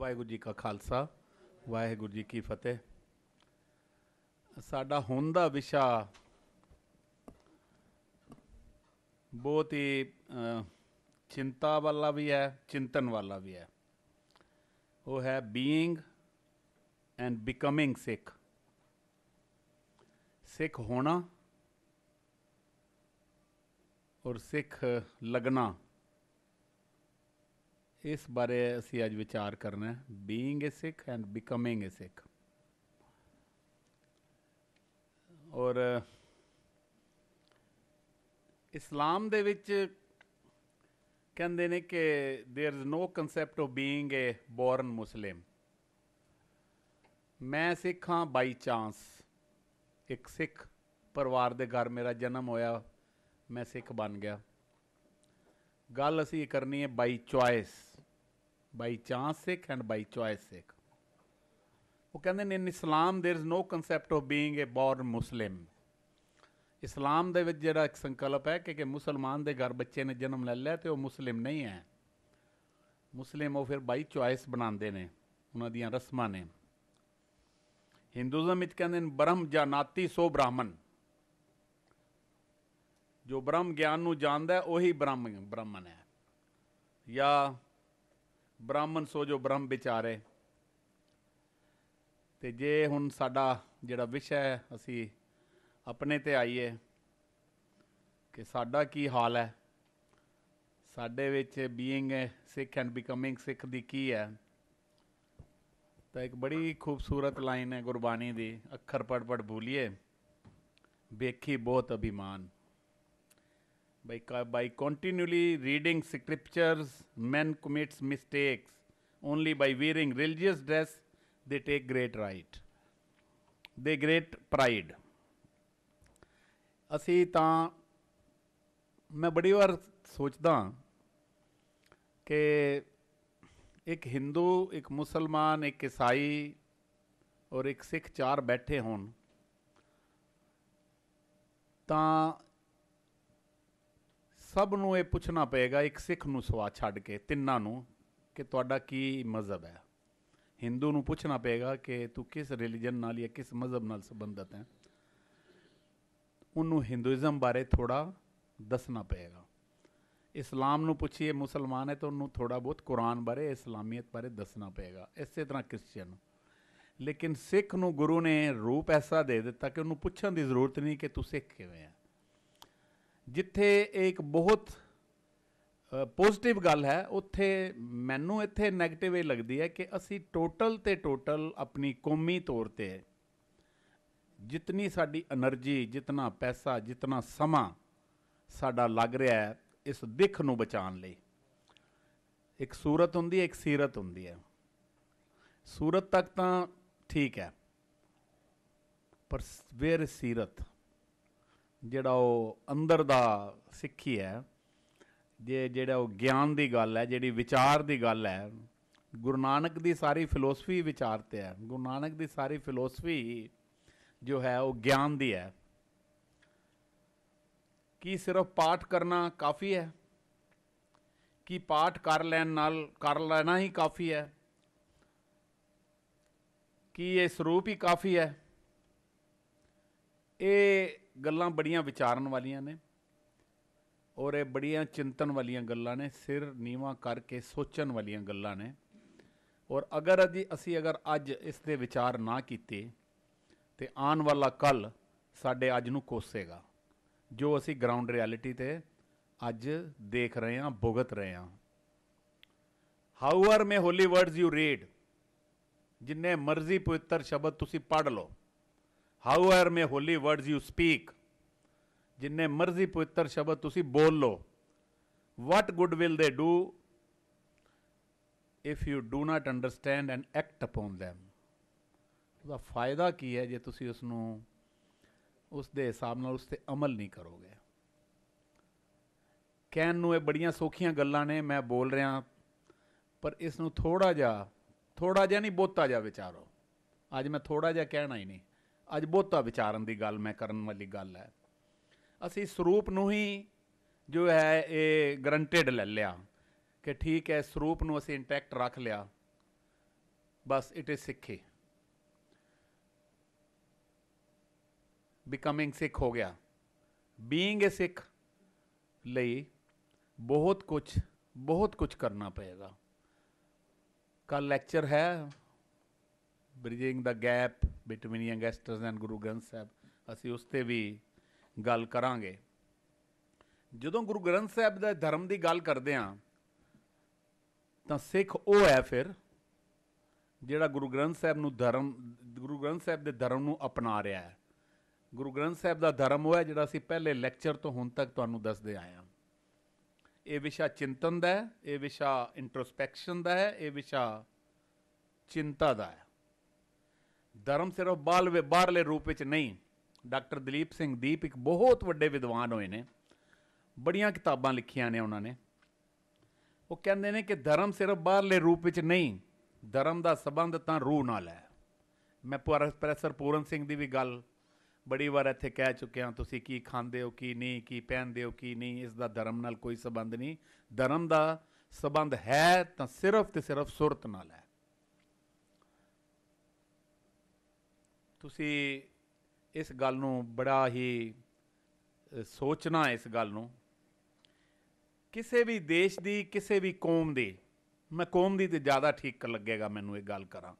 ਵਾਹਿਗੁਰੂ ਜੀ ਕਾ ਖਾਲਸਾ ਵਾਹਿਗੁਰੂ ਜੀ ਕੀ ਫਤਿਹ ਸਾਡਾ ਹੁਣ ਦਾ ਵਿਸ਼ਾ ਬਹੁਤ ਹੀ ਚਿੰਤਾ ਵਾਲਾ ਵੀ ਹੈ ਚਿੰਤਨ ਵਾਲਾ ਵੀ ਹੈ ਉਹ ਹੈ being and becoming Sikh Sikh ਹੋਣਾ ਔਰ ਸਿੱਖ ਲੱਗਣਾ ਇਸ ਬਾਰੇ ਅਸੀਂ ਅੱਜ ਵਿਚਾਰ ਕਰਨਾ ਹੈ being a Sikh and becoming a Sikh ਔਰ ਇਸਲਾਮ ਦੇ ਵਿੱਚ ਕਹਿੰਦੇ ਨੇ ਕਿ there is no concept of being a born Muslim ਮੈਂ ਸਿੱਖਾਂ ਬਾਈ ਚਾਂਸ ਇੱਕ ਸਿੱਖ ਪਰਿਵਾਰ ਦੇ ਘਰ ਮੇਰਾ ਜਨਮ ਹੋਇਆ ਮੈਂ ਸਿੱਖ ਬਣ ਗਿਆ ਗੱਲ ਅਸੀਂ ਕਰਨੀ ਹੈ by choice by chance Sikh and by choice Sikh ਉਹ ਕਹਿੰਦੇ ਨੇ in Islam there is no concept of being a born Muslim Islam ਦੇ ਵਿੱਚ ਜਿਹੜਾ ਇੱਕ ਸੰਕਲਪ ਹੈ ਕਿ ਕਿ ਮੁਸਲਮਾਨ ਦੇ ਘਰ ਬੱਚੇ ਨੇ ਜਨਮ ਲੈ ਲਿਆ ਤੇ ਉਹ ਮੁਸਲਿਮ ਨਹੀਂ ਹੈ ਮੁਸਲਿਮ ਉਹ ਫਿਰ ਬਾਈ ਚੁਆਇਸ ਬਣਾਉਂਦੇ ਨੇ ਉਹਨਾਂ ਦੀਆਂ ਰਸਮਾਂ ਨੇ ਹਿੰਦੂਜ਼ਮ ਵਿੱਚ ਕਹਿੰਦੇ ਨੇ ਬ੍ਰਹਮ ਜਾਨਾਤੀ ਸੋ ਬ੍ਰਾਹਮਣ ਜੋ ਬ੍ਰਹਮ ਗਿਆਨ ਨੂੰ ਜਾਣਦਾ ਉਹੀ ਬ੍ਰਹਮ ਬ੍ਰਾਹਮਣ ਹੈ ਜਾਂ ਬ੍ਰਾਹਮਣ ਸੋ ਜੋ ਬ੍ਰਹਮ ਵਿਚਾਰੇ ਤੇ ਜੇ ਹੁਣ ਸਾਡਾ ਜਿਹੜਾ ਵਿਸ਼ਾ ਹੈ ਅਸੀਂ ਆਪਣੇ ਤੇ ਆਈਏ ਕਿ ਸਾਡਾ ਕੀ ਹਾਲ ਹੈ ਸਾਡੇ ਵਿੱਚ being Sikh and becoming Sikh ਦੀ ਕੀ ਹੈ ਤਾਂ ਇੱਕ ਬੜੀ ਖੂਬਸੂਰਤ ਲਾਈਨ ਹੈ ਗੁਰਬਾਣੀ ਦੀ ਅੱਖਰ ਪੜ ਪੜ ਬੋਲੀਏ ਵੇਖੀ ਬਹੁਤ ਅਭਿਮਾਨ By, by continually reading scriptures, man commits mistakes. Only by wearing religious dress, they take great right. They great pride. ਅਸੀਂ ਤਾਂ ਮੈਂ ਬੜੀ ਵਾਰ ਸੋਚਦਾ ਕਿ ਇੱਕ ਹਿੰਦੂ ਇੱਕ ਮੁਸਲਮਾਨ ਇੱਕ ਈਸਾਈ ਔਰ ਇੱਕ ਸਿੱਖ ਚਾਰ ਬੈਠੇ ਹੋਣ ਤਾਂ ਸਭ ਨੂੰ ਇਹ ਪੁੱਛਣਾ ਪਏਗਾ ਇੱਕ ਸਿੱਖ ਨੂੰ ਸਵਾਦ ਛੱਡ ਕੇ ਤਿੰਨਾਂ ਨੂੰ ਕਿ ਤੁਹਾਡਾ ਕੀ ਮਜ਼ਹਬ ਹੈ ਹਿੰਦੂ ਨੂੰ ਪੁੱਛਣਾ ਪਏਗਾ ਕਿ ਤੂੰ ਕਿਸ ਰਿਲੀਜਨ ਨਾਲ ਜਾਂ ਕਿਸ ਮਜ਼ਹਬ ਨਾਲ ਸੰਬੰਧਤ ਹੈ ਉਹਨੂੰ ਹਿੰਦੂਇਜ਼ਮ ਬਾਰੇ ਥੋੜਾ ਦੱਸਣਾ ਪਏਗਾ ਇਸਲਾਮ ਨੂੰ ਪੁੱਛੀਏ ਮੁਸਲਮਾਨ ਹੈ ਤਾਂ ਉਹਨੂੰ ਥੋੜਾ ਬਹੁਤ ਕੁਰਾਨ ਬਾਰੇ ਇਸਲਾਮੀਅਤ ਬਾਰੇ ਦੱਸਣਾ ਪਏਗਾ ਇਸੇ ਤਰ੍ਹਾਂ ਕ੍ਰਿਸਚੀਅਨ ਨੂੰ ਲੇਕਿਨ ਸਿੱਖ ਨੂੰ ਗੁਰੂ ਨੇ ਰੂਪ ਐਸਾ ਦੇ ਦਿੱਤਾ ਕਿ ਉਹਨੂੰ ਪੁੱਛਣ ਦੀ ਜ਼ਰੂਰਤ ਨਹੀਂ ਕਿ ਤੂੰ ਸਿੱਖ ਕਿਵੇਂ ਹੈ ਜਿੱਥੇ ਇੱਕ ਬਹੁਤ ਪੋਜ਼ਿਟਿਵ ਗੱਲ ਹੈ ਉੱਥੇ ਮੈਨੂੰ ਇੱਥੇ 네ਗੇਟਿਵ ਹੀ ਲੱਗਦੀ ਹੈ ਕਿ ਅਸੀਂ ਟੋਟਲ ਤੇ ਟੋਟਲ ਆਪਣੀ ਕੌਮੀ ਤੌਰ ਤੇ ਜਿਤਨੀ ਸਾਡੀ એનર્ਜੀ ਜਿਤਨਾ ਪੈਸਾ ਜਿਤਨਾ ਸਮਾਂ ਸਾਡਾ ਲੱਗ ਰਿਹਾ ਹੈ ਇਸ ਦਿੱਖ ਨੂੰ ਬਚਾਉਣ ਲਈ ਇੱਕ ਸੂਰਤ ਹੁੰਦੀ ਹੈ ਇੱਕ ਸੀਰਤ ਹੁੰਦੀ ਹੈ ਸੂਰਤ ਤੱਕ ਤਾਂ ਠੀਕ ਹੈ ਪਰ ਵੇਰ ਸੀਰਤ ਜਿਹੜਾ ਉਹ ਅੰਦਰ ਦਾ ਸਿੱਖੀ ਹੈ ਜੇ ਜਿਹੜਾ ਉਹ ਗਿਆਨ ਦੀ ਗੱਲ ਹੈ ਜਿਹੜੀ ਵਿਚਾਰ ਦੀ ਗੱਲ ਹੈ ਗੁਰੂ ਨਾਨਕ ਦੀ ਸਾਰੀ ਫਿਲਾਸਫੀ ਵਿਚਾਰ ਤੇ ਹੈ ਗੁਰੂ ਨਾਨਕ ਦੀ ਸਾਰੀ ਫਿਲਾਸਫੀ ਜੋ ਹੈ ਉਹ ਗਿਆਨ ਦੀ ਹੈ ਕੀ ਸਿਰਫ ਪਾਠ ਕਰਨਾ ਕਾਫੀ ਹੈ ਕੀ ਪਾਠ ਕਰ ਲੈਣ ਨਾਲ ਕਰ ਲੈਣਾ ਹੀ ਕਾਫੀ ਹੈ ਕੀ ਇਹ ਸਰੂਪ ਹੀ ਕਾਫੀ ਹੈ ਇਹ ਗੱਲਾਂ ਬੜੀਆਂ ਵਿਚਾਰਨ ਵਾਲੀਆਂ ਨੇ ਔਰ ਇਹ ਬੜੀਆਂ ਚਿੰਤਨ ਵਾਲੀਆਂ ਗੱਲਾਂ ਨੇ ਸਿਰ ਨੀਵਾ ਕਰਕੇ ਸੋਚਣ ਵਾਲੀਆਂ ਗੱਲਾਂ ਨੇ ਔਰ ਅਗਰ ਅਸੀਂ ਅਗਰ ਅੱਜ ਇਸ ਦੇ ਵਿਚਾਰ ਨਾ ਕੀਤੇ ਤੇ ਆਉਣ ਵਾਲਾ ਕੱਲ ਸਾਡੇ ਅੱਜ ਨੂੰ ਕੋਸੇਗਾ ਜੋ ਅਸੀਂ ਗਰਾਊਂਡ ਰਿਐਲਿਟੀ ਤੇ ਅੱਜ ਦੇਖ ਰਹੇ ਹਾਂ ਭੁਗਤ ਰਹੇ ਹਾਂ however many holy words you read ਜਿੰਨੇ ਮਰਜ਼ੀ ਪਵਿੱਤਰ ਸ਼ਬਦ ਤੁਸੀਂ ਪੜ੍ਹ ਲਓ however many holy words you speak ਜਿੰਨੇ ਮਰਜ਼ੀ ਪਵਿੱਤਰ ਸ਼ਬਦ ਤੁਸੀਂ ਬੋਲ ਲਓ what good will they do if you do not understand and act upon them ਉਹਦਾ ਫਾਇਦਾ ਕੀ ਹੈ ਜੇ ਤੁਸੀਂ ਉਸ ਨੂੰ ਉਸ ਦੇ ਹਿਸਾਬ ਨਾਲ ਉਸ ਤੇ ਅਮਲ ਨਹੀਂ ਕਰੋਗੇ ਕਹਿਣ ਨੂੰ ਇਹ ਬੜੀਆਂ ਸੋਖੀਆਂ ਗੱਲਾਂ ਨੇ ਮੈਂ ਬੋਲ ਰਿਹਾ ਪਰ ਇਸ ਨੂੰ ਥੋੜਾ ਜਿਹਾ ਥੋੜਾ ਜਿਹਾ ਨਹੀਂ ਬੋਤਾ ਜਿਹਾ ਵਿਚਾਰੋ ਅੱਜ ਮੈਂ ਥੋੜਾ ਜਿਹਾ ਕਹਿਣਾ ਹੀ ਨਹੀਂ ਅੱਜ ਬਹੁਤਾ ਵਿਚਾਰਨ ਦੀ ਗੱਲ ਮੈਂ ਕਰਨ ਵਾਲੀ ਗੱਲ ਹੈ ਅਸੀਂ ਸਰੂਪ ਨੂੰ ਹੀ ਜੋ ਹੈ ਇਹ ਗਰੰਟਡ ਲੈ ਲਿਆ ਕਿ ਠੀਕ ਹੈ ਸਰੂਪ ਨੂੰ ਅਸੀਂ ਇੰਟੈਕਟ ਰੱਖ ਲਿਆ ਬਸ it is Sikhi becoming Sikh ਹੋ ਗਿਆ ਬੀਇੰਗ ਅ ਸਿੱਖ ਲਈ ਬਹੁਤ ਕੁਝ ਬਹੁਤ ਕੁਝ ਕਰਨਾ ਪਏਗਾ ਕੱਲ ਲੈਕਚਰ ਹੈ bridging the gap between youngsters and Guru Granth Sahib ਅਸੀਂ ਉਸ ਤੇ ਵੀ ਗੱਲ ਕਰਾਂਗੇ ਜਦੋਂ ਗੁਰੂ ਗ੍ਰੰਥ ਸਾਹਿਬ ਦਾ ਧਰਮ ਦੀ ਗੱਲ ਕਰਦੇ ਆਂ ਤਾਂ ਸਿੱਖ ਉਹ ਹੈ ਫਿਰ ਜਿਹੜਾ ਗੁਰੂ ਗ੍ਰੰਥ ਸਾਹਿਬ ਨੂੰ ਧਰਮ ਗੁਰੂ ਗ੍ਰੰਥ ਸਾਹਿਬ ਦੇ ਧਰਮ ਨੂੰ ਅਪਣਾ ਰਿਹਾ ਹੈ ਗੁਰੂ ਗ੍ਰੰਥ ਸਾਹਿਬ ਦਾ ਧਰਮ ਉਹ ਹੈ ਜਿਹੜਾ ਅਸੀਂ ਪਹਿਲੇ ਲੈਕਚਰ ਤੋਂ ਹੁਣ ਤੱਕ ਤੁਹਾਨੂੰ ਦੱਸਦੇ ਆਏ ਹਾਂ ਇਹ ਵਿਸ਼ਾ ਚਿੰਤਨ ਦਾ ਹੈ ਇਹ ਵਿਸ਼ਾ ਇੰਟਰੋਸਪੈਕਸ਼ਨ ਦਾ ਹੈ ਇਹ ਵਿਸ਼ਾ ਚਿੰਤਾ ਦਾ ਹੈ ਧਰਮ ਸਿਰਫ ਬਾਹਰਲੇ ਬਾਹਰਲੇ ਰੂਪ ਵਿੱਚ ਨਹੀਂ ਡਾਕਟਰ ਦਲੀਪ ਸਿੰਘ ਦੀਪ ਇੱਕ ਬਹੁਤ ਵੱਡੇ ਵਿਦਵਾਨ ਹੋਏ ਨੇ ਬੜੀਆਂ ਕਿਤਾਬਾਂ ਲਿਖੀਆਂ ਨੇ ਉਹਨਾਂ ਨੇ ਉਹ ਕਹਿੰਦੇ ਨੇ ਕਿ ਧਰਮ ਸਿਰਫ ਬਾਹਰਲੇ ਰੂਪ ਵਿੱਚ ਨਹੀਂ ਧਰਮ ਦਾ ਸਬੰਧ ਤਾਂ ਰੂਹ ਨਾਲ ਹੈ ਮੈਂ ਪ੍ਰੋਫੈਸਰ ਪੂਰਨ ਸਿੰਘ ਦੀ ਵੀ ਗੱਲ ਬੜੀ ਵਾਰ ਇੱਥੇ ਕਹਿ ਚੁੱਕਿਆ ਤੁਸੀਂ ਕੀ ਖਾਂਦੇ ਹੋ ਕੀ ਨਹੀਂ ਕੀ ਪਹਿਨਦੇ ਹੋ ਕੀ ਨਹੀਂ ਇਸ ਦਾ ਧਰਮ ਨਾਲ ਕੋਈ ਸਬੰਧ ਨਹੀਂ ਧਰਮ ਦਾ ਸਬੰਧ ਹੈ ਤਾਂ ਸਿਰਫ ਤੇ ਸਿਰਫ ਸੁਰਤ ਨਾਲ ਹੈ ਤੁਸੀਂ ਇਸ ਗੱਲ ਨੂੰ ਬੜਾ ਹੀ ਸੋਚਣਾ ਇਸ ਗੱਲ ਨੂੰ ਕਿਸੇ ਵੀ ਦੇਸ਼ ਦੀ ਕਿਸੇ ਵੀ ਕੌਮ ਦੀ ਮੈਂ ਕੌਮ ਦੀ ਤੇ ਜ਼ਿਆਦਾ ਠੀਕ ਲੱਗੇਗਾ ਮੈਨੂੰ ਇਹ ਗੱਲ ਕਰਾਂ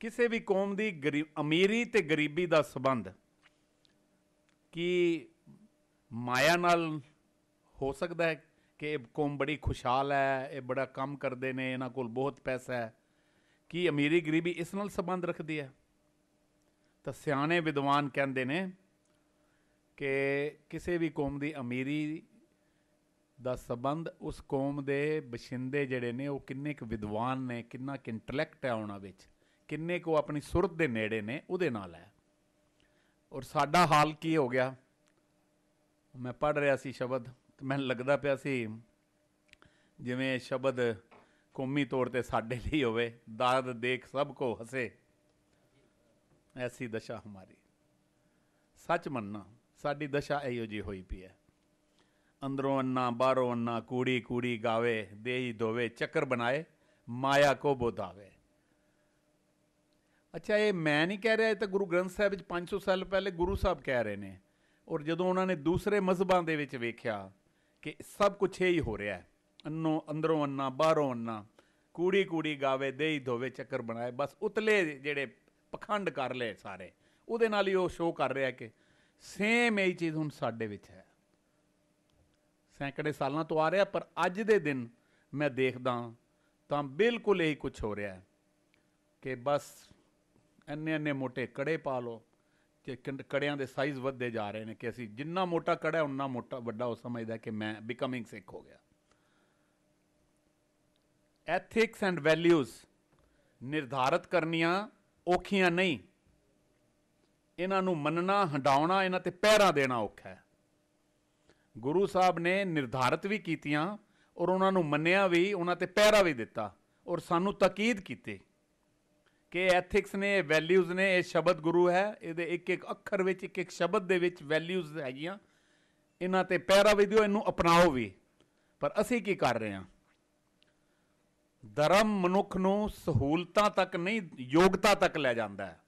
ਕਿਸੇ ਵੀ ਕੌਮ ਦੀ ਅਮੀਰੀ ਤੇ ਗਰੀਬੀ ਦਾ ਸਬੰਧ ਕੀ ਮਾਇਆ ਨਾਲ ਹੋ ਸਕਦਾ ਹੈ ਕਿ ਇਹ ਕੌਮ ਬੜੀ ਖੁਸ਼ਹਾਲ ਹੈ ਇਹ ਬੜਾ ਕੰਮ ਕਰਦੇ ਨੇ ਇਹਨਾਂ ਕੋਲ ਬਹੁਤ ਪੈਸਾ ਹੈ ਕੀ ਅਮੀਰੀ ਗਰੀਬੀ ਇਸ ਨਾਲ ਸਬੰਧ ਰੱਖਦੀ ਹੈ ਤਾਂ ਸਿਆਣੇ ਵਿਦਵਾਨ ਕਹਿੰਦੇ ਨੇ ਕਿ ਕਿਸੇ ਵੀ ਕੌਮ ਦੀ ਅਮੀਰੀ ਦਾ ਸਬੰਧ ਉਸ ਕੌਮ ਦੇ ਬਸ਼ਿੰਦੇ ਜਿਹੜੇ ਨੇ ਉਹ ਕਿੰਨੇ ਕੁ ਵਿਦਵਾਨ ਨੇ ਕਿੰਨਾ ਕੁ ਇੰਟੈਲੈਕਟ ਹੈ ਉਹਨਾਂ ਵਿੱਚ ਕਿੰਨੇ ਕੁ ਆਪਣੀ ਸੁਰਤ ਦੇ ਨੇੜੇ ਨੇ ਉਹਦੇ ਨਾਲ ਹੈ ਔਰ ਸਾਡਾ ਹਾਲ ਕੀ ਹੋ ਗਿਆ ਮੈਂ ਪੜ ਰਿਹਾ ਸੀ ਸ਼ਬਦ ਤੇ ਮੈਨੂੰ ਲੱਗਦਾ ਪਿਆ ਸੀ ਜਿਵੇਂ ਸ਼ਬਦ ਕੌਮੀ ਤੌਰ ਤੇ ਸਾਡੇ ਲਈ ਹੋਵੇ ਦਾਦ ਦੇਖ ਸਭ ਕੋ ਹਸੇ ਐਸੀ ਦਸ਼ਾ ਹਮਾਰੀ ਸੱਚ ਮੰਨਣਾ ਸਾਡੀ ਦਸ਼ਾ ਇਹੋ ਜੀ ਹੋਈ ਪਈ ਹੈ ਅੰਦਰੋਂ ਅੰਨਾ ਬਾਹਰੋਂ ਅੰਨਾ ਕੂੜੀ ਕੂੜੀ ਗਾਵੇ ਦੇਹੀ ਦੋਵੇ ਚੱਕਰ ਬਣਾਏ ਮਾਇਆ ਕੋ ਬੋਧਾਵੇ ਅੱਛਾ ਇਹ ਮੈਂ ਨਹੀਂ ਕਹਿ ਰਿਹਾ ਇਹ ਤਾਂ ਗੁਰੂ ਗ੍ਰੰਥ ਸਾਹਿਬ ਵਿੱਚ 500 ਸਾਲ ਪਹਿਲੇ ਗੁਰੂ ਸਾਹਿਬ ਕਹਿ ਰਹੇ ਨੇ ਔਰ ਜਦੋਂ ਉਹਨਾਂ ਨੇ ਦੂਸਰੇ ਮਜ਼ਬਾਂ ਦੇ ਵਿੱਚ ਵੇਖਿਆ ਕਿ ਸਭ ਕੁਝ ਇਹ ਹੀ ਹੋ ਰਿਹਾ ਹੈ ਅੰਨੋ ਅੰਦਰੋਂ ਅੰਨਾ ਬਾਹਰੋਂ ਅੰਨਾ ਕੂੜੀ ਕੂੜੀ ਗਾਵੇ ਦੇਹੀ ਦੋਵੇ ਚੱਕਰ ਬਣਾਏ ਬਸ ਉਤਲੇ ਜਿਹੜੇ ਪਖੰਡ ਕਰ ਲਏ ਸਾਰੇ ਉਹਦੇ ਨਾਲ ਹੀ ਉਹ ਸ਼ੋਅ ਕਰ ਰਿਹਾ ਕਿ ਸੇਮ ਇਹ ਚੀਜ਼ ਹੁਣ ਸਾਡੇ ਵਿੱਚ ਹੈ ਸੈਂਕੜੇ ਸਾਲਾਂ ਤੋਂ ਆ ਰਿਹਾ ਪਰ ਅੱਜ ਦੇ ਦਿਨ ਮੈਂ ਦੇਖਦਾ ਤਾਂ ਬਿਲਕੁਲ ਇਹੀ ਕੁਝ ਹੋ ਰਿਹਾ ਹੈ ਕਿ ਬਸ ਐਨੇ ਐਨੇ ਮੋٹے ਕੜੇ ਪਾ ਲੋ ਕਿ ਕੜਿਆਂ ਦੇ ਸਾਈਜ਼ ਵੱਧਦੇ ਜਾ ਰਹੇ ਨੇ ਕਿ ਅਸੀਂ ਜਿੰਨਾ ਮੋਟਾ ਕੜਾ ਉਨਾ ਮੋਟਾ ਵੱਡਾ ਉਹ ਸਮਝਦਾ ਕਿ ਮੈਂ ਬਿਕਮਿੰਗ ਸਿੱਖ ਹੋ ਗਿਆ ਐਥਿਕਸ ਐਂਡ ਵੈਲਿਊਜ਼ ਨਿਰਧਾਰਤ ਕਰਨੀਆਂ ਔਖੀਆਂ ਨਹੀਂ ਇਹਨਾਂ ਨੂੰ ਮੰਨਣਾ ਹਟਾਉਣਾ ਇਹਨਾਂ ਤੇ ਪਹਿਰਾ ਦੇਣਾ ਔਖਾ ਹੈ ਗੁਰੂ ਸਾਹਿਬ ਨੇ ਨਿਰਧਾਰਤ ਵੀ ਕੀਤੀਆਂ ਔਰ ਉਹਨਾਂ ਨੂੰ ਮੰਨਿਆ ਵੀ ਉਹਨਾਂ ਤੇ ਪਹਿਰਾ ਵੀ ਦਿੱਤਾ ਔਰ ਸਾਨੂੰ ਤਾਕੀਦ ਕੀਤੀ ਕਿ ਐਥਿਕਸ ਨੇ ਇਹ ਵੈਲਿਊਜ਼ ਨੇ ਇਹ ਸ਼ਬਦ ਗੁਰੂ ਹੈ ਇਹਦੇ ਇੱਕ ਇੱਕ ਅੱਖਰ ਵਿੱਚ ਇੱਕ ਇੱਕ ਸ਼ਬਦ ਦੇ ਵਿੱਚ ਵੈਲਿਊਜ਼ ਹੈਗੀਆਂ ਇਹਨਾਂ ਤੇ ਪਹਿਰਾ ਵੀ ਦਿਓ ਇਹਨੂੰ ਅਪਣਾਓ ਵੀ ਪਰ ਅਸੀਂ ਕੀ ਕਰ ਰਹੇ ਹਾਂ ਧਰਮ ਮਨੁੱਖ ਨੂੰ ਸਹੂਲਤਾਂ ਤੱਕ ਨਹੀਂ ਯੋਗਤਾ ਤੱਕ ਲੈ ਜਾਂਦਾ ਹੈ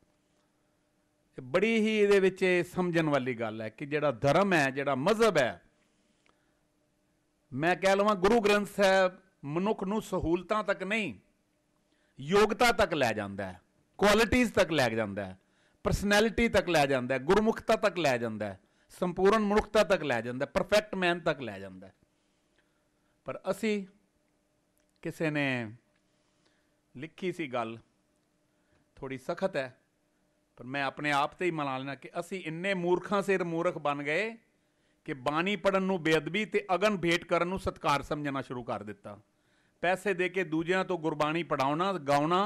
ਇਹ ਬੜੀ ਹੀ ਇਹਦੇ ਵਿੱਚ ਸਮਝਣ ਵਾਲੀ ਗੱਲ ਹੈ ਕਿ ਜਿਹੜਾ ਧਰਮ ਹੈ ਜਿਹੜਾ ਮਜ਼ਹਬ ਹੈ ਮੈਂ ਕਹਿ ਲਵਾਂ ਗੁਰੂ ਗ੍ਰੰਥ ਸਾਹਿਬ ਮਨੁੱਖ ਨੂੰ ਸਹੂਲਤਾਂ ਤੱਕ ਨਹੀਂ ਯੋਗਤਾ ਤੱਕ ਲੈ ਜਾਂਦਾ ਹੈ ਕੁਆਲਿਟੀਆਂ ਤੱਕ ਲੈ ਜਾਂਦਾ ਹੈ ਪਰਸਨੈਲਿਟੀ ਤੱਕ ਲੈ ਜਾਂਦਾ ਹੈ ਗੁਰਮੁਖਤਾ ਤੱਕ ਲੈ ਜਾਂਦਾ ਹੈ ਸੰਪੂਰਨ ਮਨੁੱਖਤਾ ਤੱਕ ਲੈ ਜਾਂਦਾ ਹੈ ਪਰਫੈਕਟ ਮੈਨ ਤੱਕ ਲੈ ਜਾਂਦਾ ਹੈ ਪਰ ਅਸੀਂ ਕਿਸੇ ਨੇ ਲਿਖੀ ਸੀ ਗੱਲ ਥੋੜੀ ਸਖਤ ਹੈ ਪਰ ਮੈਂ ਆਪਣੇ ਆਪ ਤੇ ਹੀ ਮਨਾ ਲੈਣਾ ਕਿ ਅਸੀਂ ਇੰਨੇ ਮੂਰਖਾਂ ਸਿਰ ਮੂਰਖ ਬਣ ਗਏ ਕਿ ਬਾਣੀ ਪੜਨ ਨੂੰ ਬੇਅਦਬੀ ਤੇ ਅਗਨ ਭੇਟ ਕਰਨ ਨੂੰ ਸਤਕਾਰ ਸਮਝਣਾ ਸ਼ੁਰੂ ਕਰ ਦਿੱਤਾ ਪੈਸੇ ਦੇ ਕੇ ਦੂਜਿਆਂ ਤੋਂ ਗੁਰਬਾਣੀ ਪੜਾਉਣਾ ਗਾਉਣਾ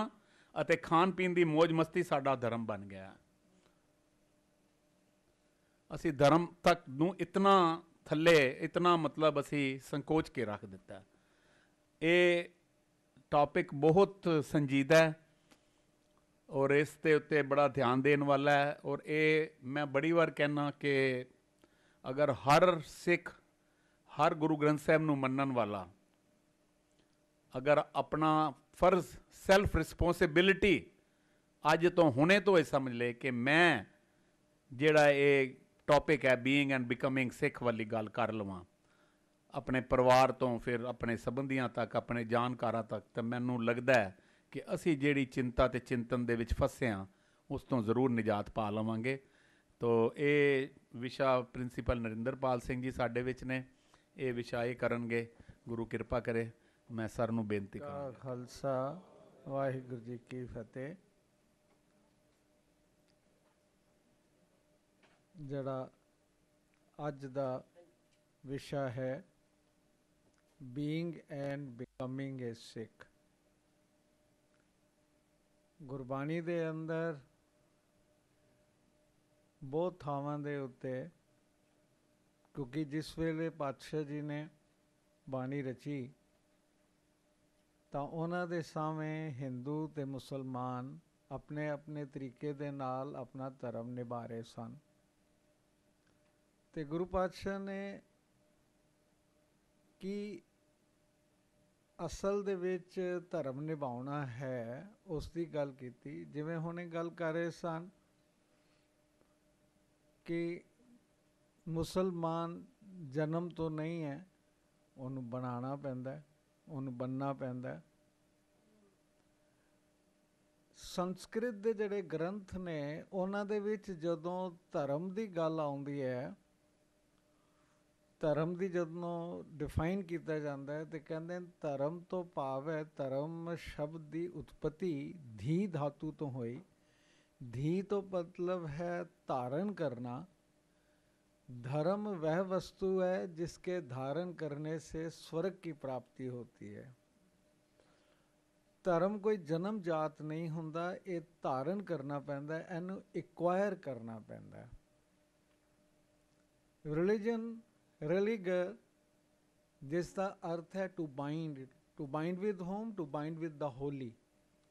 ਅਤੇ ਖਾਣ ਪੀਣ ਦੀ ਮौज ਮਸਤੀ ਸਾਡਾ ਧਰਮ ਬਣ ਗਿਆ ਅਸੀਂ ਧਰਮ ਤੱਕ ਨੂੰ ਇਤਨਾ ਥੱਲੇ ਇਤਨਾ ਮਤਲਬ ਅਸੀਂ ਸੰਕੋਚ ਕੇ ਰੱਖ ਦਿੱਤਾ ਇਹ ਟੌਪਿਕ ਬਹੁਤ ਸੰਜੀਦਾ ਹੈ ਔਰ ਇਸ ਤੇ ਉੱਤੇ ਬੜਾ ਧਿਆਨ ਦੇਣ ਵਾਲਾ ਹੈ ਔਰ ਇਹ ਮੈਂ ਬੜੀ ਵਾਰ ਕਹਿਣਾ ਕਿ ਅਗਰ ਹਰ ਸਿੱਖ ਹਰ ਗੁਰੂ ਗ੍ਰੰਥ ਸਾਹਿਬ ਨੂੰ ਮੰਨਣ ਵਾਲਾ ਅਗਰ ਆਪਣਾ ਫਰਜ਼ ਸੈਲਫ ਰਿਸਪੌਂਸਿਬਿਲਟੀ ਅੱਜ ਤੋਂ ਹੁਣੇ ਤੋਂ ਇਹ ਸਮਝ ਲੈ ਕਿ ਮੈਂ ਜਿਹੜਾ ਇਹ ਟੌਪਿਕ ਹੈ ਬੀਇੰਗ ਐਂਡ ਬਿਕਮਿੰਗ ਸਿੱਖ ਵਾਲੀ ਗੱਲ ਕਰ ਲਵਾਂ ਆਪਣੇ ਪਰਿਵਾਰ ਤੋਂ ਫਿਰ ਆਪਣੇ ਸਬੰਧੀਆਂ ਤੱਕ ਆਪਣੇ ਜਾਣਕਾਰਾਂ ਤੱਕ ਤਾਂ ਮੈਨੂੰ ਲੱਗਦਾ ਹੈ ਕਿ ਅਸੀਂ ਜਿਹੜੀ ਚਿੰਤਾ ਤੇ ਚਿੰਤਨ ਦੇ ਵਿੱਚ ਫਸੇ ਆ ਉਸ ਤੋਂ ਜ਼ਰੂਰ ਨਿਜਾਤ ਪਾ ਲਵਾਂਗੇ ਤੋ ਇਹ ਵਿਸ਼ਾ ਪ੍ਰਿੰਸੀਪਲ ਨਰਿੰਦਰਪਾਲ ਸਿੰਘ ਜੀ ਸਾਡੇ ਵਿੱਚ ਨੇ ਇਹ ਵਿਸ਼ਾ ਇਹ ਕਰਨਗੇ ਗੁਰੂ ਕਿਰਪਾ ਕਰੇ ਮੈਂ ਸਰ ਨੂੰ ਬੇਨਤੀ ਕਰਾਂ ਖਾਲਸਾ ਵਾਹਿਗੁਰੂ ਜੀ ਕੀ ਫਤਿਹ ਜਿਹੜਾ ਅੱਜ ਦਾ ਵਿਸ਼ਾ ਹੈ being and becoming a Sikh Gurbani ਦੇ ਅੰਦਰ ਬਹੁਤ ਥਾਵਾਂ ਦੇ ਉੱਤੇ ਕਿਉਂਕਿ ਜਿਸ ਵੇਲੇ ਪਾਤਸ਼ਾਹ ਜੀ ਨੇ ਬਾਣੀ ਰਚੀ ਤਾਂ ਉਹਨਾਂ ਦੇ ਸਾਹਮਣੇ Hindu ਤੇ ਮੁਸਲਮਾਨ ਆਪਣੇ ਆਪਣੇ ਤਰੀਕੇ ਦੇ ਨਾਲ ਆਪਣਾ ਧਰਮ ਨਿਭਾ ਰਹੇ ਸਨ ਤੇ ਗੁਰੂ ਪਾਤਸ਼ਾਹ ਨੇ ਕਿ ਅਸਲ ਦੇ ਵਿੱਚ ਧਰਮ ਨਿਭਾਉਣਾ ਹੈ ਉਸ ਦੀ ਗੱਲ ਕੀਤੀ ਜਿਵੇਂ ਹੁਣੇ ਗੱਲ ਕਰ ਰਹੇ ਸਨ ਕਿ ਮੁਸਲਮਾਨ ਜਨਮ ਤੋਂ ਨਹੀਂ ਹੈ ਉਹਨੂੰ ਬਣਾਉਣਾ ਪੈਂਦਾ ਉਹਨੂੰ ਬੰਨਣਾ ਪੈਂਦਾ ਸੰਸਕ੍ਰਿਤ ਦੇ ਜਿਹੜੇ ਗ੍ਰੰਥ ਨੇ ਉਹਨਾਂ ਦੇ ਵਿੱਚ ਜਦੋਂ ਧਰਮ ਦੀ ਗੱਲ ਆਉਂਦੀ ਹੈ ਧਰਮ ਦੀ ਜਦੋਂ ਡਿਫਾਈਨ ਕੀਤਾ ਜਾਂਦਾ ਹੈ ਤੇ ਕਹਿੰਦੇ ਧਰਮ ਤੋਂ ਭਾਵ ਹੈ ਧਰਮ ਸ਼ਬਦ ਦੀ ਉਤਪਤੀ ਧੀ ਧਾਤੂ ਤੋਂ ਹੋਈ ਧੀ ਤੋਂ ਮਤਲਬ ਹੈ ਧਾਰਨ ਕਰਨਾ ਧਰਮ ਵਹਿ ਵਸਤੂ ਹੈ ਜਿਸਕੇ ਧਾਰਨ ਕਰਨੇ ਸੇ ਸਵਰਗ ਕੀ ਪ੍ਰਾਪਤੀ ਹੋਤੀ ਹੈ ਧਰਮ ਕੋਈ ਜਨਮ ਜਾਤ ਨਹੀਂ ਹੁੰਦਾ ਇਹ ਧਾਰਨ ਕਰਨਾ ਪੈਂਦਾ ਇਹਨੂੰ ਐਕਵਾਇਰ ਕਰਨਾ ਪੈਂਦਾ ਰਿਲੀਜੀਅਨ religa ਜਿਸ ਦਾ ਅਰਥ ਹੈ to bind to bind with home to bind with the holy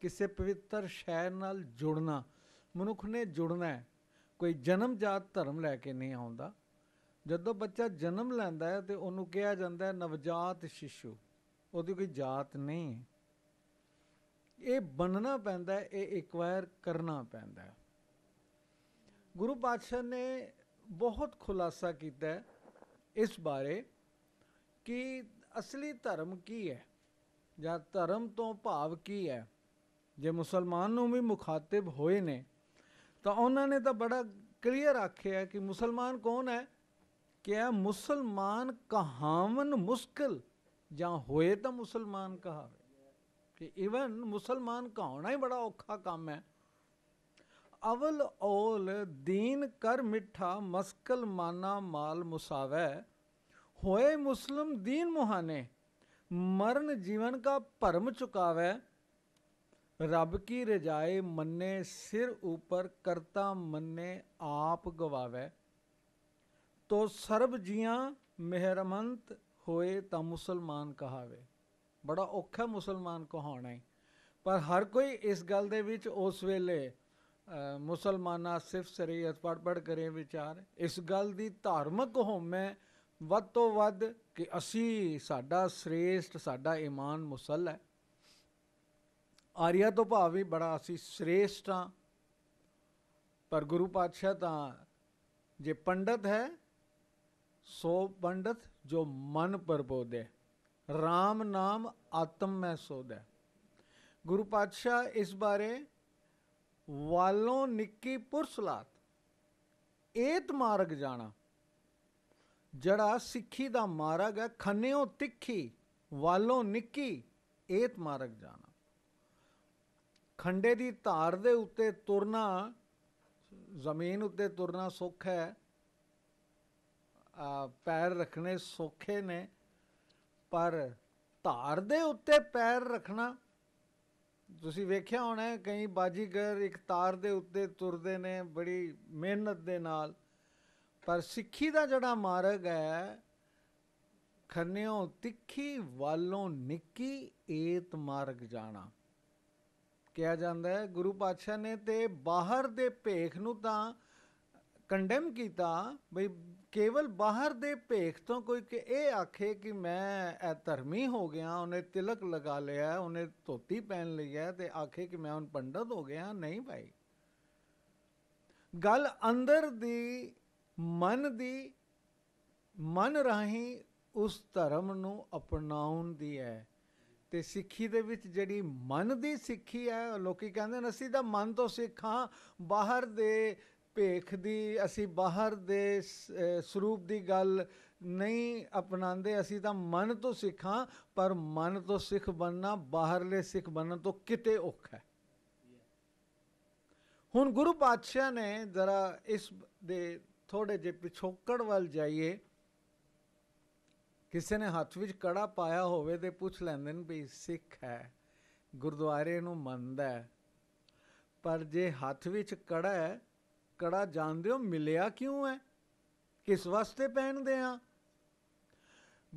ਕਿਸੇ ਪਵਿੱਤਰ ਸ਼ਹਿਰ ਨਾਲ ਜੁੜਨਾ ਮਨੁੱਖ ਨੇ ਜੁੜਨਾ ਹੈ ਕੋਈ ਜਨਮ ਜਾਤ ਧਰਮ ਲੈ ਕੇ ਨਹੀਂ ਆਉਂਦਾ ਜਦੋਂ ਬੱਚਾ ਜਨਮ ਲੈਂਦਾ ਹੈ ਤੇ ਉਹਨੂੰ ਕਿਹਾ ਜਾਂਦਾ ਹੈ ਨਵਜਾਤ ਸ਼ਿਸ਼ੂ ਉਹਦੀ ਕੋਈ ਜਾਤ ਨਹੀਂ ਇਹ ਬਣਨਾ ਪੈਂਦਾ ਇਹ ਐਕਵਾਇਰ ਕਰਨਾ ਪੈਂਦਾ ਗੁਰੂ ਪਾਤਸ਼ਾਹ ਨੇ ਬਹੁਤ ਖੁਲਾਸਾ ਕੀਤਾ ਹੈ ਇਸ ਬਾਰੇ ਕਿ ਅਸਲੀ ਧਰਮ ਕੀ ਹੈ ਜਾਂ ਧਰਮ ਤੋਂ ਭਾਵ ਕੀ ਹੈ ਜੇ ਮੁਸਲਮਾਨ ਨੂੰ ਵੀ ਮੁਖਾਤਬ ਹੋਏ ਨੇ ਤਾਂ ਉਹਨਾਂ ਨੇ ਤਾਂ ਬੜਾ ਕਲੀਅਰ ਆਖਿਆ ਕਿ ਮੁਸਲਮਾਨ ਕੌਣ ਹੈ ਕਿ ਆ ਮੁਸਲਮਾਨ ਕਹਾਵਨ ਮੁਸ਼ਕਲ ਜਾਂ ਹੋਏ ਤਾਂ ਮੁਸਲਮਾਨ ਕਹਾਵੇ ਕਿ ਇਵਨ ਮੁਸਲਮਾਨ ਕਹਾਉਣਾ ਹੀ ਬੜਾ ਔਖਾ ਕੰਮ ਹੈ ਅਵਲ ਔਲ ਦੀਨ ਕਰ ਮਿੱਠਾ ਮਸਕਲ ਮਾਨਾ ਮਾਲ ਮੁਸਾਵੈ ਹੋਏ ਮੁਸਲਮ ਦੀਨ ਮੁਹਾਨੇ ਮਰਨ ਜੀਵਨ ਕਾ ਭਰਮ ਚੁਕਾਵੈ ਰੱਬ ਕੀ ਰਜਾਏ ਮੰਨੇ ਸਿਰ ਉਪਰ ਕਰਤਾ ਮੰਨੇ ਆਪ ਗਵਾਵੇ ਤੋ ਸਰਬ ਜੀਆਂ ਮਿਹਰਮੰਤ ਹੋਏ ਤਾਂ ਮੁਸਲਮਾਨ ਕਹਾਵੇ ਬੜਾ ਔਖਾ ਮੁਸਲਮਾਨ ਕਹਾਉਣਾ ਹੈ ਪਰ ਹਰ ਕੋਈ ਇਸ ਗੱਲ ਦੇ ਵਿੱਚ ਉਸ ਵੇਲੇ ਮੁਸਲਮਾਨਾ ਸਿਰਫ ਸ਼ਰੀਅਤ ਪੜ ਪੜ ਕਰੇ ਵਿਚਾਰ ਇਸ ਗੱਲ ਦੀ ਧਾਰਮਿਕ ਹੋਮੈ ਵੱਧ ਤੋਂ ਵੱਧ ਕਿ ਅਸੀਂ ਸਾਡਾ ਸ੍ਰੇਸ਼ਟ ਸਾਡਾ ਈਮਾਨ ਮੁਸਲ ਹੈ ਆਰੀਆ ਤੋਂ ਭਾਵ ਵੀ ਬੜਾ ਅਸੀਂ ਸ੍ਰੇਸ਼ਟ ਆ ਪਰ ਗੁਰੂ ਪਾਤਸ਼ਾਹ ਤਾਂ ਜੇ ਪੰਡਤ ਹੈ ਸੋ ਪੰਡਤ ਜੋ ਮਨ ਪਰਬੋਦੇ RAM ਨਾਮ ਆਤਮ ਮੈ ਸੋਦੇ ਗੁਰੂ ਪਾਤਸ਼ਾਹ ਇਸ ਬਾਰੇ ਵਾਲੋਂ ਨਿੱਕੀ ਪੁਰਸਲਾਤ ਏਤ ਮਾਰਗ ਜਾਣਾ ਜਿਹੜਾ ਸਿੱਖੀ ਦਾ ਮਾਰਗ ਹੈ ਖੰਨਿਓ ਤਿੱਖੀ ਵਾਲੋਂ ਨਿੱਕੀ ਏਤ ਮਾਰਗ ਜਾਣਾ ਖੰਡੇ ਦੀ ਧਾਰ ਦੇ ਉੱਤੇ ਤੁਰਨਾ ਜ਼ਮੀਨ ਉੱਤੇ ਤੁਰਨਾ ਸੁੱਖ ਹੈ ਆ ਪੈਰ ਰੱਖਣੇ ਸੌਖੇ ਨੇ ਪਰ ਧਾਰ ਦੇ ਉੱਤੇ ਪੈਰ ਰੱਖਣਾ ਤੁਸੀਂ ਵੇਖਿਆ ਹੋਣਾ ਕਈ ਬਾਜੀਗਰ ਇੱਕ ਤਾਰ ਦੇ ਉੱਤੇ ਤੁਰਦੇ ਨੇ ਬੜੀ ਮਿਹਨਤ ਦੇ ਨਾਲ ਪਰ ਸਿੱਖੀ ਦਾ ਜਿਹੜਾ ਮਾਰਗ ਹੈ ਖੰਨਿਓ ਤਿੱਖੀ ਵਾਲੋਂ ਨਿੱਕੀ ਏਤ ਮਾਰਗ ਜਾਣਾ ਕਿਹਾ ਜਾਂਦਾ ਹੈ ਗੁਰੂ ਪਾਤਸ਼ਾਹ ਨੇ ਤੇ ਬਾਹਰ ਦੇ ਭੇਖ ਨੂੰ ਤਾਂ ਕੰਡੈਮ ਕੀਤਾ ਬਈ ਕੇਵਲ ਬਾਹਰ ਦੇ ਭੇਖ ਤੋਂ ਕੋਈ ਕਿ ਇਹ ਆਖੇ ਕਿ ਮੈਂ ਇਹ ਧਰਮੀ ਹੋ ਗਿਆ ਉਹਨੇ ਤਿਲਕ ਲਗਾ ਲਿਆ ਉਹਨੇ ਧੋਤੀ ਪਹਿਨ ਲਈ ਹੈ ਤੇ ਆਖੇ ਕਿ ਮੈਂ ਹੁਣ ਪੰਡਤ ਹੋ ਗਿਆ ਨਹੀਂ ਭਾਈ ਗੱਲ ਅੰਦਰ ਦੀ ਮਨ ਦੀ ਮਨ ਰਾਹੀਂ ਉਸ ਧਰਮ ਨੂੰ ਅਪਣਾਉਣ ਦੀ ਹੈ ਤੇ ਸਿੱਖੀ ਦੇ ਵਿੱਚ ਜਿਹੜੀ ਮਨ ਦੀ ਸਿੱਖੀ ਹੈ ਲੋਕੀ ਕਹਿੰਦੇ ਨੇ ਅਸੀਂ ਤਾਂ ਮਨ ਤੋਂ ਸਿੱਖਾਂ ਬਾਹਰ ਦੇ ਭੇਖ ਦੀ ਅਸੀਂ ਬਾਹਰ ਦੇ ਸਰੂਪ ਦੀ ਗੱਲ ਨਹੀਂ ਅਪਣਾਉਂਦੇ ਅਸੀਂ ਤਾਂ ਮਨ ਤੋਂ ਸਿੱਖਾਂ ਪਰ ਮਨ ਤੋਂ ਸਿੱਖ ਬੰਨਾ ਬਾਹਰਲੇ ਸਿੱਖ ਬੰਨਣ ਤੋਂ ਕਿਤੇ ਔਖਾ ਹੈ ਹੁਣ ਗੁਰੂ ਪਾਤਸ਼ਾਹ ਨੇ ਜ਼ਰਾ ਇਸ ਦੇ ਥੋੜੇ ਜਿਹੇ ਪਿਛੋਕੜ ਵੱਲ ਜਾਈਏ ਕਿਸੇ ਨੇ ਹੱਥ ਵਿੱਚ ਕੜਾ ਪਾਇਆ ਹੋਵੇ ਤੇ ਪੁੱਛ ਲੈਂਦੇ ਨੇ ਵੀ ਸਿੱਖ ਹੈ ਗੁਰਦੁਆਰੇ ਨੂੰ ਮੰਨਦਾ ਪਰ ਜੇ ਹੱਥ ਵਿੱਚ ਕੜਾ ਹੈ ਕੜਾ ਜਾਣਦੇ ਹੋ ਮਿਲਿਆ ਕਿਉਂ ਹੈ ਕਿਸ ਵਾਸਤੇ ਪਹਿਨਦੇ ਆ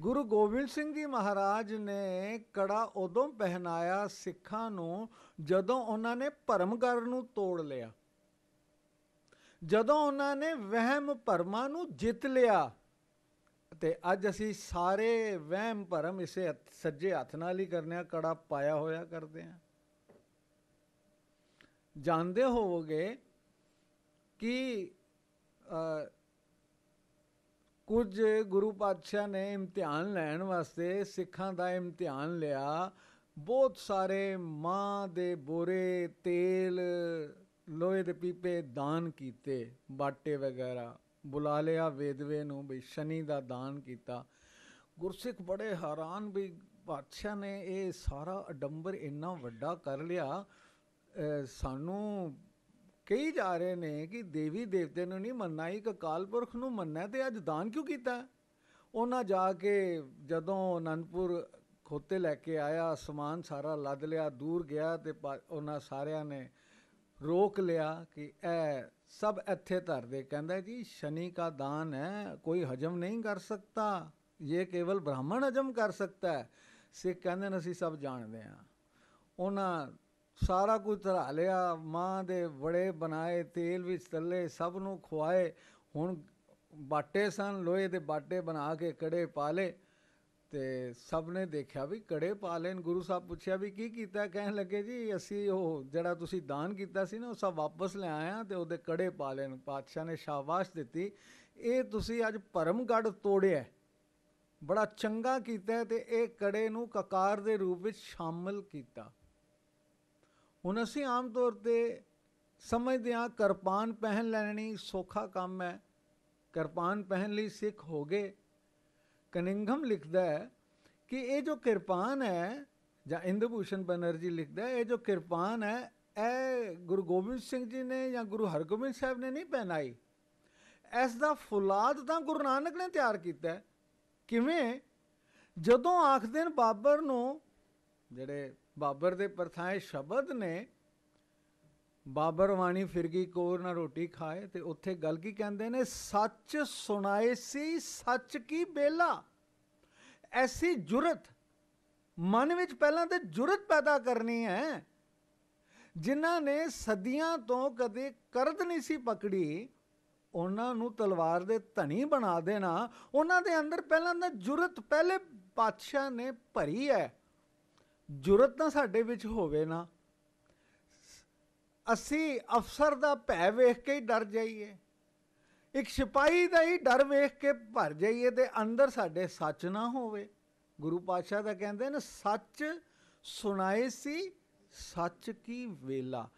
ਗੁਰੂ ਗੋਬਿੰਦ ਸਿੰਘ ਜੀ ਮਹਾਰਾਜ ਨੇ ਕੜਾ ਉਦੋਂ ਪਹਿਨਾਇਆ ਸਿੱਖਾਂ ਨੂੰ ਜਦੋਂ ਉਹਨਾਂ ਨੇ ਭਰਮ ਕਰ ਨੂੰ ਤੋੜ ਲਿਆ ਜਦੋਂ ਉਹਨਾਂ ਨੇ ਵਹਿਮ ਭਰਮਾਂ ਨੂੰ ਜਿੱਤ ਲਿਆ ਤੇ ਅੱਜ ਅਸੀਂ ਸਾਰੇ ਵਹਿਮ ਭਰਮ ਇਸੇ ਸੱਜੇ ਹੱਥ ਨਾਲ ਹੀ ਕਰਨਿਆ ਕੜਾ ਪਾਇਆ ਹੋਇਆ ਕਰਦੇ ਆ ਜਾਣਦੇ ਹੋਵੋਗੇ ਕਿ ਕੁਝ ਗੁਰੂ ਪਾਤਸ਼ਾਹ ਨੇ ਇਮਤਿਹਾਨ ਲੈਣ ਵਾਸਤੇ ਸਿੱਖਾਂ ਦਾ ਇਮਤਿਹਾਨ ਲਿਆ ਬਹੁਤ ਸਾਰੇ ਮਾਂ ਦੇ ਬੋਰੇ ਤੇਲ ਲੋਹੇ ਦੇ ਪੀਪੇ ਦਾਨ ਕੀਤੇ ਬਾਟੇ ਵਗੈਰਾ ਬੁਲਾ ਲਿਆ ਵੇਦਵੇ ਨੂੰ ਵੀ ਸ਼ਨੀ ਦਾ ਦਾਨ ਕੀਤਾ ਗੁਰਸਿੱਖ ਬੜੇ ਹੈਰਾਨ ਵੀ ਪਾਤਸ਼ਾਹ ਨੇ ਇਹ ਸਾਰਾ ਅਡੰਬਰ ਇੰਨਾ ਵੱਡਾ ਕਰ ਲਿਆ ਸਾਨੂੰ ਕਈ ਜਾ ਰਹੇ ਨੇ ਕਿ ਦੇਵੀ ਦੇਵਤੇ ਨੂੰ ਨਹੀਂ ਮੰਨਣਾ ਇੱਕ ਅਕਾਲ ਪੁਰਖ ਨੂੰ ਮੰਨਣਾ ਤੇ ਅੱਜ ਦਾਨ ਕਿਉਂ ਕੀਤਾ ਉਹਨਾਂ ਜਾ ਕੇ ਜਦੋਂ ਅਨੰਦਪੁਰ ਖੋਤੇ ਲੈ ਕੇ ਆਇਆ ਅਸਮਾਨ ਸਾਰਾ ਲੱਦ ਲਿਆ ਦੂਰ ਗਿਆ ਤੇ ਉਹਨਾਂ ਸਾਰਿਆਂ ਨੇ ਰੋਕ ਲਿਆ ਕਿ ਇਹ ਸਭ ਇੱਥੇ ਧਰ ਦੇ ਕਹਿੰਦਾ ਜੀ ਸ਼ਨੀ ਦਾ ਦਾਨ ਹੈ ਕੋਈ ਹਜਮ ਨਹੀਂ ਕਰ ਸਕਦਾ ਇਹ ਕੇਵਲ ਬ੍ਰਾਹਮਣ ਹਜਮ ਕਰ ਸਕਦਾ ਹੈ ਸੇ ਕਹਿੰਦੇ ਨੇ ਅਸੀਂ ਸਭ ਜਾਣਦੇ ਆ ਉਹਨਾਂ ਸਾਰਾ ਕੁਝ ਧਰਾ ਲਿਆ ਮਾਂ ਦੇ ਬੜੇ ਬਣਾਏ ਤੇਲ ਵਿੱਚ ਤਲੇ ਸਭ ਨੂੰ ਖਵਾਏ ਹੁਣ ਬਾਟੇ ਸਨ ਲੋਹੇ ਦੇ ਬਾਟੇ ਬਣਾ ਕੇ ਕੜੇ ਪਾਲੇ ਤੇ ਸਭ ਨੇ ਦੇਖਿਆ ਵੀ ਕੜੇ ਪਾ ਲੈਣ ਗੁਰੂ ਸਾਹਿਬ ਪੁੱਛਿਆ ਵੀ ਕੀ ਕੀਤਾ ਕਹਿਣ ਲੱਗੇ ਜੀ ਅਸੀਂ ਉਹ ਜਿਹੜਾ ਤੁਸੀਂ ਦਾਨ ਕੀਤਾ ਸੀ ਨਾ ਉਹ ਸਭ ਵਾਪਸ ਲੈ ਆਇਆ ਤੇ ਉਹਦੇ ਕੜੇ ਪਾ ਲੈਣ ਪਾਤਸ਼ਾਹ ਨੇ ਸ਼ਾਬਾਸ਼ ਦਿੱਤੀ ਇਹ ਤੁਸੀਂ ਅੱਜ ਪਰਮਗੜ ਤੋੜਿਆ ਬੜਾ ਚੰਗਾ ਕੀਤਾ ਤੇ ਇਹ ਕੜੇ ਨੂੰ ਕਕਾਰ ਦੇ ਰੂਪ ਵਿੱਚ ਸ਼ਾਮਲ ਕੀਤਾ ਹੁਣ ਅਸੀਂ ਆਮ ਤੌਰ ਤੇ ਸਮਝਦੇ ਹਾਂ ਕਿਰਪਾਨ ਪਹਿਨ ਲੈਣੀ ਸੌਖਾ ਕੰਮ ਹੈ ਕਿਰਪਾਨ ਪਹਿਨ ਲਈ ਸਿੱਖ ਹੋ ਗਏ ਕਨਿੰਘਮ ਲਿਖਦਾ ਹੈ ਕਿ ਇਹ ਜੋ ਕਿਰਪਾਨ ਹੈ ਜਾਂ ਇੰਦਭੂਸ਼ਨ ਬਨਰਜੀ ਲਿਖਦਾ ਹੈ ਇਹ ਜੋ ਕਿਰਪਾਨ ਹੈ ਇਹ ਗੁਰੂ ਗੋਬਿੰਦ ਸਿੰਘ ਜੀ ਨੇ ਜਾਂ ਗੁਰੂ ਹਰਗੋਬਿੰਦ ਸਾਹਿਬ ਨੇ ਨਹੀਂ ਪਹਿਨਾਈ ਇਸ ਦਾ ਫੁਲਾਦ ਤਾਂ ਗੁਰੂ ਨਾਨਕ ਨੇ ਤਿਆਰ ਕੀਤਾ ਹੈ ਕਿਵੇਂ ਜਦੋਂ ਆਖਦੇ ਨੇ ਬਾਬਰ ਨੂੰ ਜਿਹੜੇ ਬਾਬਰ ਦੇ ਪਰਥਾਏ ਸ਼ਬਦ ਨੇ ਬਾਬਰ ਵਾਣੀ ਫਿਰਗੀ ਕੋਰ ਨਾ ਰੋਟੀ ਖਾਏ ਤੇ ਉੱਥੇ ਗੱਲ ਕੀ ਕਹਿੰਦੇ ਨੇ ਸੱਚ ਸੁਣਾਏ ਸੀ ਸੱਚ ਕੀ ਬੇਲਾ ਐਸੀ ਜੁਰਤ ਮਨ ਵਿੱਚ ਪਹਿਲਾਂ ਤੇ ਜੁਰਤ ਪੈਦਾ ਕਰਨੀ ਹੈ ਜਿਨ੍ਹਾਂ ਨੇ ਸਦੀਆਂ ਤੋਂ ਕਦੇ ਕਰਦ ਨਹੀਂ ਸੀ ਪਕੜੀ ਉਹਨਾਂ ਨੂੰ ਤਲਵਾਰ ਦੇ ਧਣੀ ਬਣਾ ਦੇਣਾ ਉਹਨਾਂ ਦੇ ਅੰਦਰ ਪਹਿਲਾਂ ਤਾਂ ਜੁਰਤ ਪਹਿਲੇ ਪਾਤਸ਼ਾਹ ਨੇ ਭਰੀ ਹੈ ਜੁਰਤ ਨਾ ਸਾਡੇ ਵਿੱਚ ਹੋਵੇ ਨਾ ਅਸੀਂ ਅਫਸਰ ਦਾ ਭੈ ਵੇਖ ਕੇ ਹੀ ਡਰ ਜਾਈਏ ਇੱਕ ਸਿਪਾਹੀ ਦਾ ਹੀ ਡਰ ਵੇਖ ਕੇ ਭਰ ਜਾਈਏ ਤੇ ਅੰਦਰ ਸਾਡੇ ਸੱਚ ਨਾ ਹੋਵੇ ਗੁਰੂ ਪਾਤਸ਼ਾਹ ਦਾ ਕਹਿੰਦੇ ਨੇ ਸੱਚ ਸੁਣਾਏ ਸੀ ਸੱਚ ਕੀ ਵੇਲਾ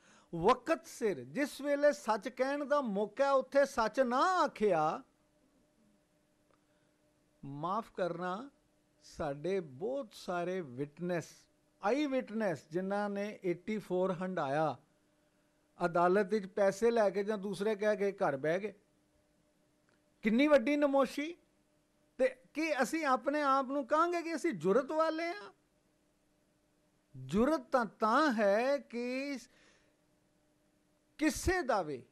ਵਕਤ ਸਿਰ ਜਿਸ ਵੇਲੇ ਸੱਚ ਕਹਿਣ ਦਾ ਮੌਕਾ ਉੱਥੇ ਸੱਚ ਨਾ ਆਖਿਆ ਮਾਫ ਕਰਨਾ ਸਾਡੇ ਬਹੁਤ ਸਾਰੇ ਵਿਟਨੈਸ ਆਈ ਵਿਟਨੈਸ ਜਿਨ੍ਹਾਂ ਨੇ 84 ਹੰਡਾਇਆ ਅਦਾਲਤ ਵਿੱਚ ਪੈਸੇ ਲੈ ਕੇ ਜਾਂ ਦੂਸਰੇ ਕਹਿ ਕੇ ਘਰ ਬਹਿ ਗਏ ਕਿੰਨੀ ਵੱਡੀ ਨਮੋਸ਼ੀ ਤੇ ਕੀ ਅਸੀਂ ਆਪਣੇ ਆਪ ਨੂੰ ਕਹਾਂਗੇ ਕਿ ਅਸੀਂ ਜੁਰਤ ਵਾਲੇ ਆ ਜੁਰਤ ਤਾਂ ਤਾਂ ਹੈ ਕਿ ਕਿਸੇ ਦਾ ਵੀ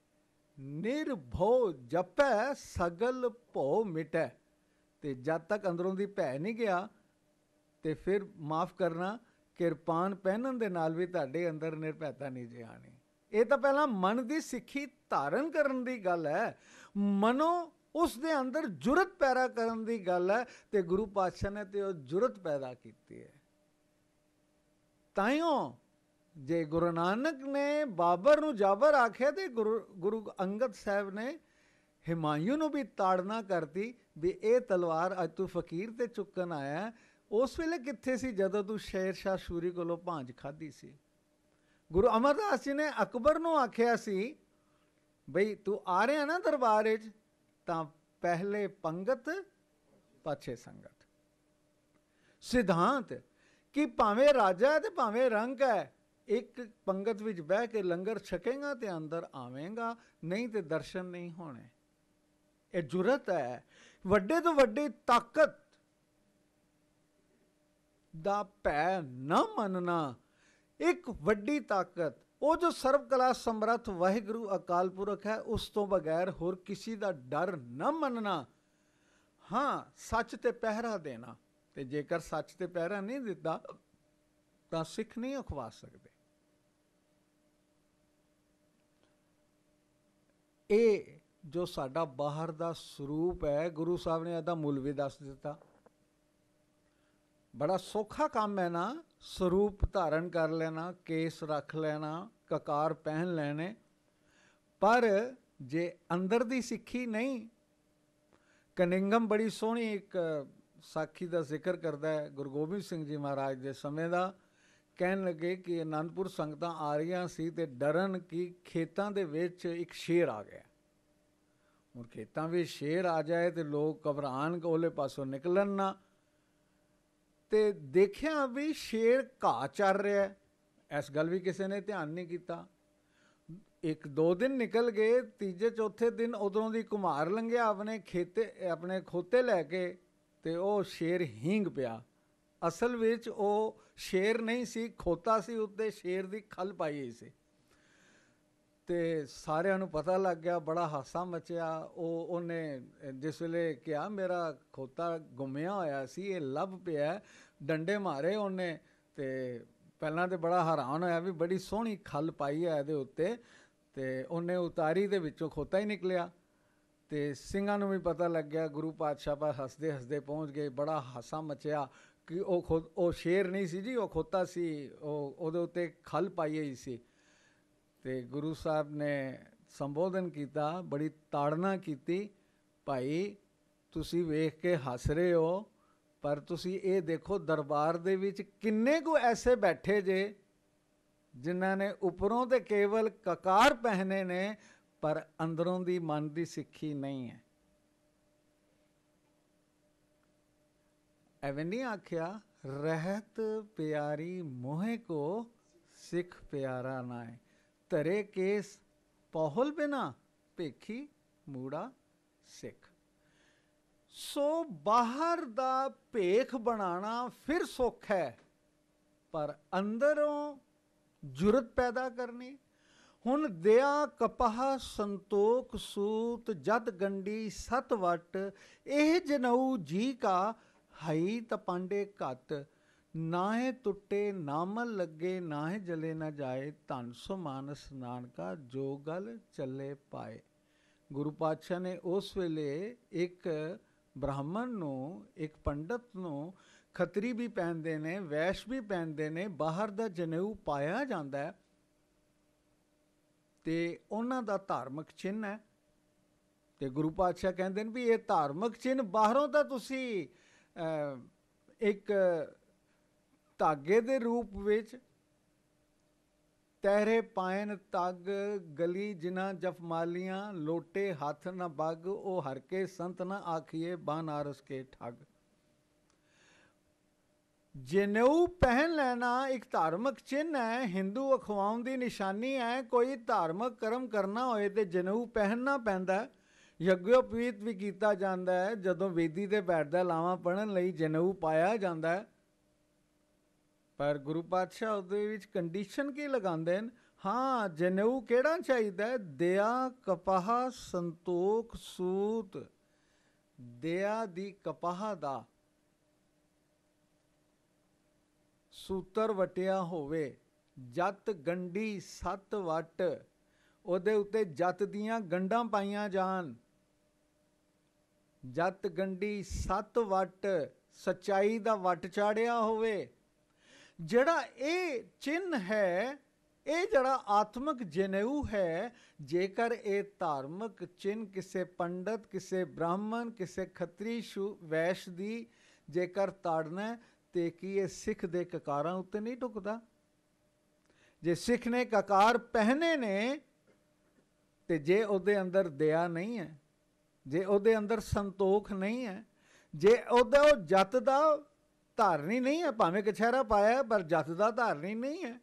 ਨਿਰਭਉ ਜਪੈ ਸਗਲ ਭਉ ਮਿਟੈ ਤੇ ਜਦ ਤੱਕ ਅੰਦਰੋਂ ਦੀ ਭੈ ਨਹੀਂ ਗਿਆ ਤੇ ਫਿਰ ਮਾਫ ਕਰਨਾ ਕਿਰਪਾਨ ਪਹਿਨਣ ਦੇ ਨਾਲ ਵੀ ਤੁਹਾਡੇ ਅੰਦਰ ਨਿਰਭੈਤਾ ਨਹੀਂ ਜੇ ਆਣੀ ਇਹ ਤਾਂ ਪਹਿਲਾਂ ਮਨ ਦੀ ਸਿੱਖੀ ਧਾਰਨ ਕਰਨ ਦੀ ਗੱਲ ਹੈ ਮਨੋ ਉਸ ਦੇ ਅੰਦਰ ਜੁਰਤ ਪੈਦਾ ਕਰਨ ਦੀ ਗੱਲ ਹੈ ਤੇ ਗੁਰੂ ਪਾਤਸ਼ਾਹ ਨੇ ਤੇ ਉਹ ਜੁਰਤ ਪੈਦਾ ਕੀਤੀ ਹੈ ਤਾਈਓ ਜੇ ਗੁਰੂ ਨਾਨਕ ਨੇ ਬਾਬਰ ਨੂੰ ਜਾਬਰ ਆਖਿਆ ਤੇ ਗੁਰੂ ਅੰਗਦ ਸਾਹਿਬ ਨੇ ਹਿਮਾਇਉ ਨੂੰ ਵੀ ਤਾੜਨਾ ਕਰਤੀ ਵੀ ਇਹ ਤਲਵਾਰ ਅੱਜ ਤੂੰ ਫਕੀਰ ਤੇ ਚੁੱਕਣ ਆਇਆ ਉਸ ਵੇਲੇ ਕਿੱਥੇ ਸੀ ਜਦੋਂ ਤੂੰ ਸ਼ੇਰ ਸ਼ਾਹ ਸੂਰੀ ਕੋਲੋਂ ਭਾਂਜ ਖਾਧੀ ਸੀ ਗੁਰੂ ਅਮਰਦਾਸ ਜੀ ਨੇ ਅਕਬਰ ਨੂੰ ਆਖਿਆ ਸੀ ਬਈ ਤੂੰ ਆ ਰਿਹਾ ਨਾ ਦਰਬਾਰ ਵਿੱਚ ਤਾਂ ਪਹਿਲੇ ਪੰਗਤ ਪਾਛੇ ਸੰਗਤ ਸਿਧਾਂਤ ਕਿ ਭਾਵੇਂ ਰਾਜਾ ਤੇ ਭਾਵੇਂ ਰੰਗ ਹੈ ਇੱਕ ਪੰਗਤ ਵਿੱਚ ਬਹਿ ਕੇ ਲੰਗਰ ਛਕੇਗਾ ਤੇ ਅੰਦਰ ਆਵੇਂਗਾ ਨਹੀਂ ਤੇ ਦਰਸ਼ਨ ਨਹੀਂ ਹੋਣੇ ਇਹ ਜੁਰਤ ਹੈ ਵੱਡੇ ਤੋਂ ਵੱਡੀ ਤਾਕਤ ਦਾ ਭੈ ਨਾ ਮੰਨਣਾ ਇੱਕ ਵੱਡੀ ਤਾਕਤ ਉਹ ਜੋ ਸਰਵ ਕਲਾ ਸਮਰੱਥ ਵਾਹਿਗੁਰੂ ਅਕਾਲ ਪੁਰਖ ਹੈ ਉਸ ਤੋਂ ਬਗੈਰ ਹੋਰ ਕਿਸੇ ਦਾ ਡਰ ਨਾ ਮੰਨਣਾ ਹਾਂ ਸੱਚ ਤੇ ਪਹਿਰਾ ਦੇਣਾ ਤੇ ਜੇਕਰ ਸੱਚ ਤੇ ਪਹਿਰਾ ਨਹੀਂ ਦਿੱਤਾ ਤਾਂ ਸਿੱਖ ਨਹੀਂ ਅਖਵਾ ਸਕਦੇ ਇਹ ਜੋ ਸਾਡਾ ਬਾਹਰ ਦਾ ਸਰੂਪ ਹੈ ਗੁਰੂ ਸਾਹਿਬ ਨੇ ਇਹਦਾ ਮੁੱਲ ਵੀ ਦੱਸ ਦਿੱਤਾ ਬੜਾ ਸੌਖਾ ਕੰਮ ਹੈ ਨਾ ਸਰੂਪ ਧਾਰਨ ਕਰ ਲੈਣਾ ਕੇਸ ਰੱਖ ਲੈਣਾ ਕਕਾਰ ਪਹਿਨ ਲੈਣੇ ਪਰ ਜੇ ਅੰਦਰ ਦੀ ਸਿੱਖੀ ਨਹੀਂ ਕਨਿੰਗਮ ਬੜੀ ਸੋਹਣੀ ਇੱਕ ਸਾਖੀ ਦਾ ਜ਼ਿਕਰ ਕਰਦਾ ਹੈ ਗੁਰੂ ਗੋਬਿੰਦ ਸਿੰਘ ਜੀ ਮਹਾਰਾਜ ਦੇ ਸਮੇਂ ਦਾ ਕਹਿਣ ਲੱਗੇ ਕਿ ਅਨੰਦਪੁਰ ਸੰਗਤਾਂ ਆ ਰਹੀਆਂ ਸੀ ਤੇ ਡਰਨ ਕਿ ਖੇਤਾਂ ਦੇ ਵਿੱਚ ਇੱਕ ਸ਼ੇਰ ਆ ਗਿਆ ਹੁਣ ਖੇਤਾਂ ਵਿੱਚ ਸ਼ੇਰ ਆ ਜਾਏ ਤੇ ਲੋਕ ਘਬਰਾਣ ਕੋਲੇ ਪਾਸੋਂ ਨਿਕਲਣ ਨਾ ਤੇ ਦੇਖਿਆ ਵੀ ਸ਼ੇਰ ਘਾ ਚੱਲ ਰਿਹਾ ਹੈ ਇਸ ਗੱਲ ਵੀ ਕਿਸੇ ਨੇ ਧਿਆਨ ਨਹੀਂ ਕੀਤਾ ਇੱਕ ਦੋ ਦਿਨ ਨਿਕਲ ਗਏ ਤੀਜੇ ਚੌਥੇ ਦਿਨ ਉਧਰੋਂ ਦੀ ਕੁਮਾਰ ਲੰਘਿਆ ਆਪਣੇ ਖੇਤੇ ਆਪਣੇ ਖੋਤੇ ਲੈ ਕੇ ਤੇ ਉਹ ਸ਼ੇਰ ਹੀਂਗ ਪਿਆ ਅਸਲ ਵਿੱਚ ਉਹ ਸ਼ੇਰ ਨਹੀਂ ਸੀ ਖੋਤਾ ਸੀ ਉੱਤੇ ਸ਼ੇਰ ਦੀ ਖਲ ਪਾਈ ਸੀ ਤੇ ਸਾਰਿਆਂ ਨੂੰ ਪਤਾ ਲੱਗ ਗਿਆ ਬੜਾ ਹਾਸਾ ਮਚਿਆ ਉਹ ਉਹਨੇ ਜਿਸ ਵੇਲੇ ਕਿਹਾ ਮੇਰਾ ਖੋਤਾ ਗੁੰਮਿਆ ਹੋਇਆ ਸੀ ਇਹ ਲੱਭ ਪਿਆ ਡੰਡੇ ਮਾਰੇ ਉਹਨੇ ਤੇ ਪਹਿਲਾਂ ਤੇ ਬੜਾ ਹੈਰਾਨ ਹੋਇਆ ਵੀ ਬੜੀ ਸੋਹਣੀ ਖੱਲ ਪਾਈ ਹੈ ਇਹਦੇ ਉੱਤੇ ਤੇ ਉਹਨੇ ਉਤਾਰੀ ਦੇ ਵਿੱਚੋਂ ਖੋਤਾ ਹੀ ਨਿਕਲਿਆ ਤੇ ਸਿੰਘਾਂ ਨੂੰ ਵੀ ਪਤਾ ਲੱਗ ਗਿਆ ਗੁਰੂ ਪਾਤਸ਼ਾਹ ਪਾ ਹੱਸਦੇ ਹੱਸਦੇ ਪਹੁੰਚ ਗਏ ਬੜਾ ਹਾਸਾ ਮਚਿਆ ਕਿ ਉਹ ਉਹ ਸ਼ੇਰ ਨਹੀਂ ਸੀ ਜੀ ਉਹ ਖੋਤਾ ਸੀ ਉਹ ਉਹਦੇ ਉੱਤੇ ਖੱਲ ਪਾਈ ਹੋਈ ਸੀ ਤੇ ਗੁਰੂ ਸਾਹਿਬ ਨੇ ਸੰਬੋਧਨ ਕੀਤਾ ਬੜੀ ਤਾੜਨਾ ਕੀਤੀ ਭਾਈ ਤੁਸੀਂ ਵੇਖ ਕੇ ਹੱਸ ਰਹੇ ਹੋ ਪਰ ਤੁਸੀਂ ਇਹ ਦੇਖੋ ਦਰਬਾਰ ਦੇ ਵਿੱਚ ਕਿੰਨੇ ਕੋ ਐਸੇ ਬੈਠੇ ਜੇ ਜਿਨ੍ਹਾਂ ਨੇ ਉਪਰੋਂ ਤੇ ਕੇਵਲ ਕਕਾਰ ਪਹਿਨੇ ਨੇ ਪਰ ਅੰਦਰੋਂ ਦੀ ਮਨ ਦੀ ਸਿੱਖੀ ਨਹੀਂ ਹੈ ਐਵੇਂ ਨਹੀਂ ਆਖਿਆ ਰਹਿਤ ਪਿਆਰੀ ਮੋਹੇ ਕੋ ਸਿੱਖ ਪਿਆਰਾ ਨਾ ਹੈ ਧਰੇ ਕੇਸ ਪਹੁਲ ਬਿਨਾ ਭੇਖੀ ਮੂੜਾ ਸਿੱਖ ਸੋ ਬਾਹਰ ਦਾ ਭੇਖ ਬਣਾਣਾ ਫਿਰ ਸੁੱਖ ਹੈ ਪਰ ਅੰਦਰੋਂ ਜੁਰਤ ਪੈਦਾ ਕਰਨੀ ਹੁਣ ਦਿਆ ਕਪਾਹ ਸੰਤੋਖ ਸੂਤ ਜਦ ਗੰਡੀ ਸਤ ਵਟ ਇਹ ਜਨਉ ਜੀ ਕਾ ਹਈ ਤਪਾਂਡੇ ਘਤ ਨਾਹੇ ਟੁੱਟੇ ਨਾਮ ਲੱਗੇ ਨਾਹੇ ਜਲੇ ਨਾ ਜਾਏ ਧਨ ਸੋ ਮਾਨਸ ਨਾਨਕਾ ਜੋ ਗਲ ਚੱਲੇ ਪਾਏ ਗੁਰੂ ਪਾਤਸ਼ਾਹ ਨੇ ਉਸ ਵੇਲੇ ਇੱਕ ਬ੍ਰਾਹਮਣ ਨੂੰ ਇੱਕ ਪੰਡਤ ਨੂੰ ਖਤਰੀ ਵੀ ਪਹਿਨਦੇ ਨੇ ਵੈਸ਼ ਵੀ ਪਹਿਨਦੇ ਨੇ ਬਾਹਰ ਦਾ ਜਨੇਊ ਪਾਇਆ ਜਾਂਦਾ ਹੈ ਤੇ ਉਹਨਾਂ ਦਾ ਧਾਰਮਿਕ ਚਿੰਨ ਹੈ ਤੇ ਗੁਰੂ ਪਾਤਸ਼ਾਹ ਕਹਿੰਦੇ ਨੇ ਵੀ ਇਹ ਧਾਰਮਿਕ ਚਿੰਨ ਬਾਹਰੋਂ ਤਾਂ ਤੁਸੀਂ ਇੱਕ ਧਾਗੇ ਦੇ ਰੂਪ ਵਿੱਚ ਤਹਿਰੇ ਪਾਇਨ ਤਗ ਗਲੀ ਜਿਨਾ ਜਫਮਾਲੀਆਂ ਲੋਟੇ ਹੱਥ ਨਾ ਬਗ ਉਹ ਹਰ ਕੇ ਸੰਤ ਨਾ ਆਖੀਏ ਬਾਨਾਰਸ ਕੇ ਠੱਗ ਜਨੇਊ ਪਹਿਨ ਲੈਣਾ ਇੱਕ ਧਾਰਮਿਕ ਚਿੰਨ ਹੈ Hindu ਅਖਵਾਉਣ ਦੀ ਨਿਸ਼ਾਨੀ ਹੈ ਕੋਈ ਧਾਰਮਿਕ ਕਰਮ ਕਰਨਾ ਹੋਏ ਤੇ ਜਨੇਊ ਪਹਿਨਣਾ ਪੈਂਦਾ ਯਗਯੋਪਵੀਤ ਵੀ ਕੀਤਾ ਜਾਂਦਾ ਹੈ ਜਦੋਂ ਵੇਦੀ ਤੇ ਬੈਠਦਾ ਲਾਵਾ ਪੜਨ ਲਈ ਜਨੇਊ ਪਾਇਆ ਜਾਂਦਾ ਹੈ ਪਰ ਗੁਰੂ ਪਾਤਸ਼ਾਹ ਉਹਦੇ ਵਿੱਚ ਕੰਡੀਸ਼ਨ ਕੀ ਲਗਾਉਂਦੇ ਨੇ ਹਾਂ ਜਨੇਊ ਕਿਹੜਾ ਚਾਹੀਦਾ ਦਇਆ ਕਪਾਹ ਸੰਤੋਖ ਸੂਤ ਦਇਆ ਦੀ ਕਪਾਹ ਦਾ ਸੂਤਰ ਵਟਿਆ ਹੋਵੇ ਜਤ ਗੰਡੀ ਸੱਤ ਵਟ ਉਹਦੇ ਉੱਤੇ ਜਤ ਦੀਆਂ ਗੰਡਾਂ ਪਾਈਆਂ ਜਾਣ ਜਤ ਗੰਡੀ ਸੱਤ ਵਟ ਸਚਾਈ ਦਾ ਵਟ ਚਾੜਿਆ ਹੋਵੇ ਜਿਹੜਾ ਇਹ ਚਿੰਨ ਹੈ ਇਹ ਜਿਹੜਾ ਆਤਮਿਕ ਜਨੇਊ ਹੈ ਜੇਕਰ ਇਹ ਧਾਰਮਿਕ ਚਿੰਨ ਕਿਸੇ ਪੰਡਤ ਕਿਸੇ ਬ੍ਰਾਹਮਣ ਕਿਸੇ ਖੱਤਰੀ ਸ਼ੂ ਵੈਸ਼ ਦੀ ਜੇਕਰ ਤਾੜਨਾ ਤੇ ਕੀ ਇਹ ਸਿੱਖ ਦੇ ਕਕਾਰਾਂ ਉੱਤੇ ਨਹੀਂ ਟੁਕਦਾ ਜੇ ਸਿੱਖ ਨੇ ਕਕਾਰ ਪਹਿਨੇ ਨੇ ਤੇ ਜੇ ਉਹਦੇ ਅੰਦਰ ਦਇਆ ਨਹੀਂ ਹੈ ਜੇ ਉਹਦੇ ਅੰਦਰ ਸੰਤੋਖ ਨਹੀਂ ਹੈ ਜੇ ਉਹਦੇ ਉਹ ਜੱਤ ਦਾ ਧਾਰਨੀ ਨਹੀਂ ਹੈ ਭਾਵੇਂ ਕਛਹਿਰਾ ਪਾਇਆ ਪਰ ਜੱਤ ਦਾ ਧਾਰਨੀ ਨਹੀਂ ਹੈ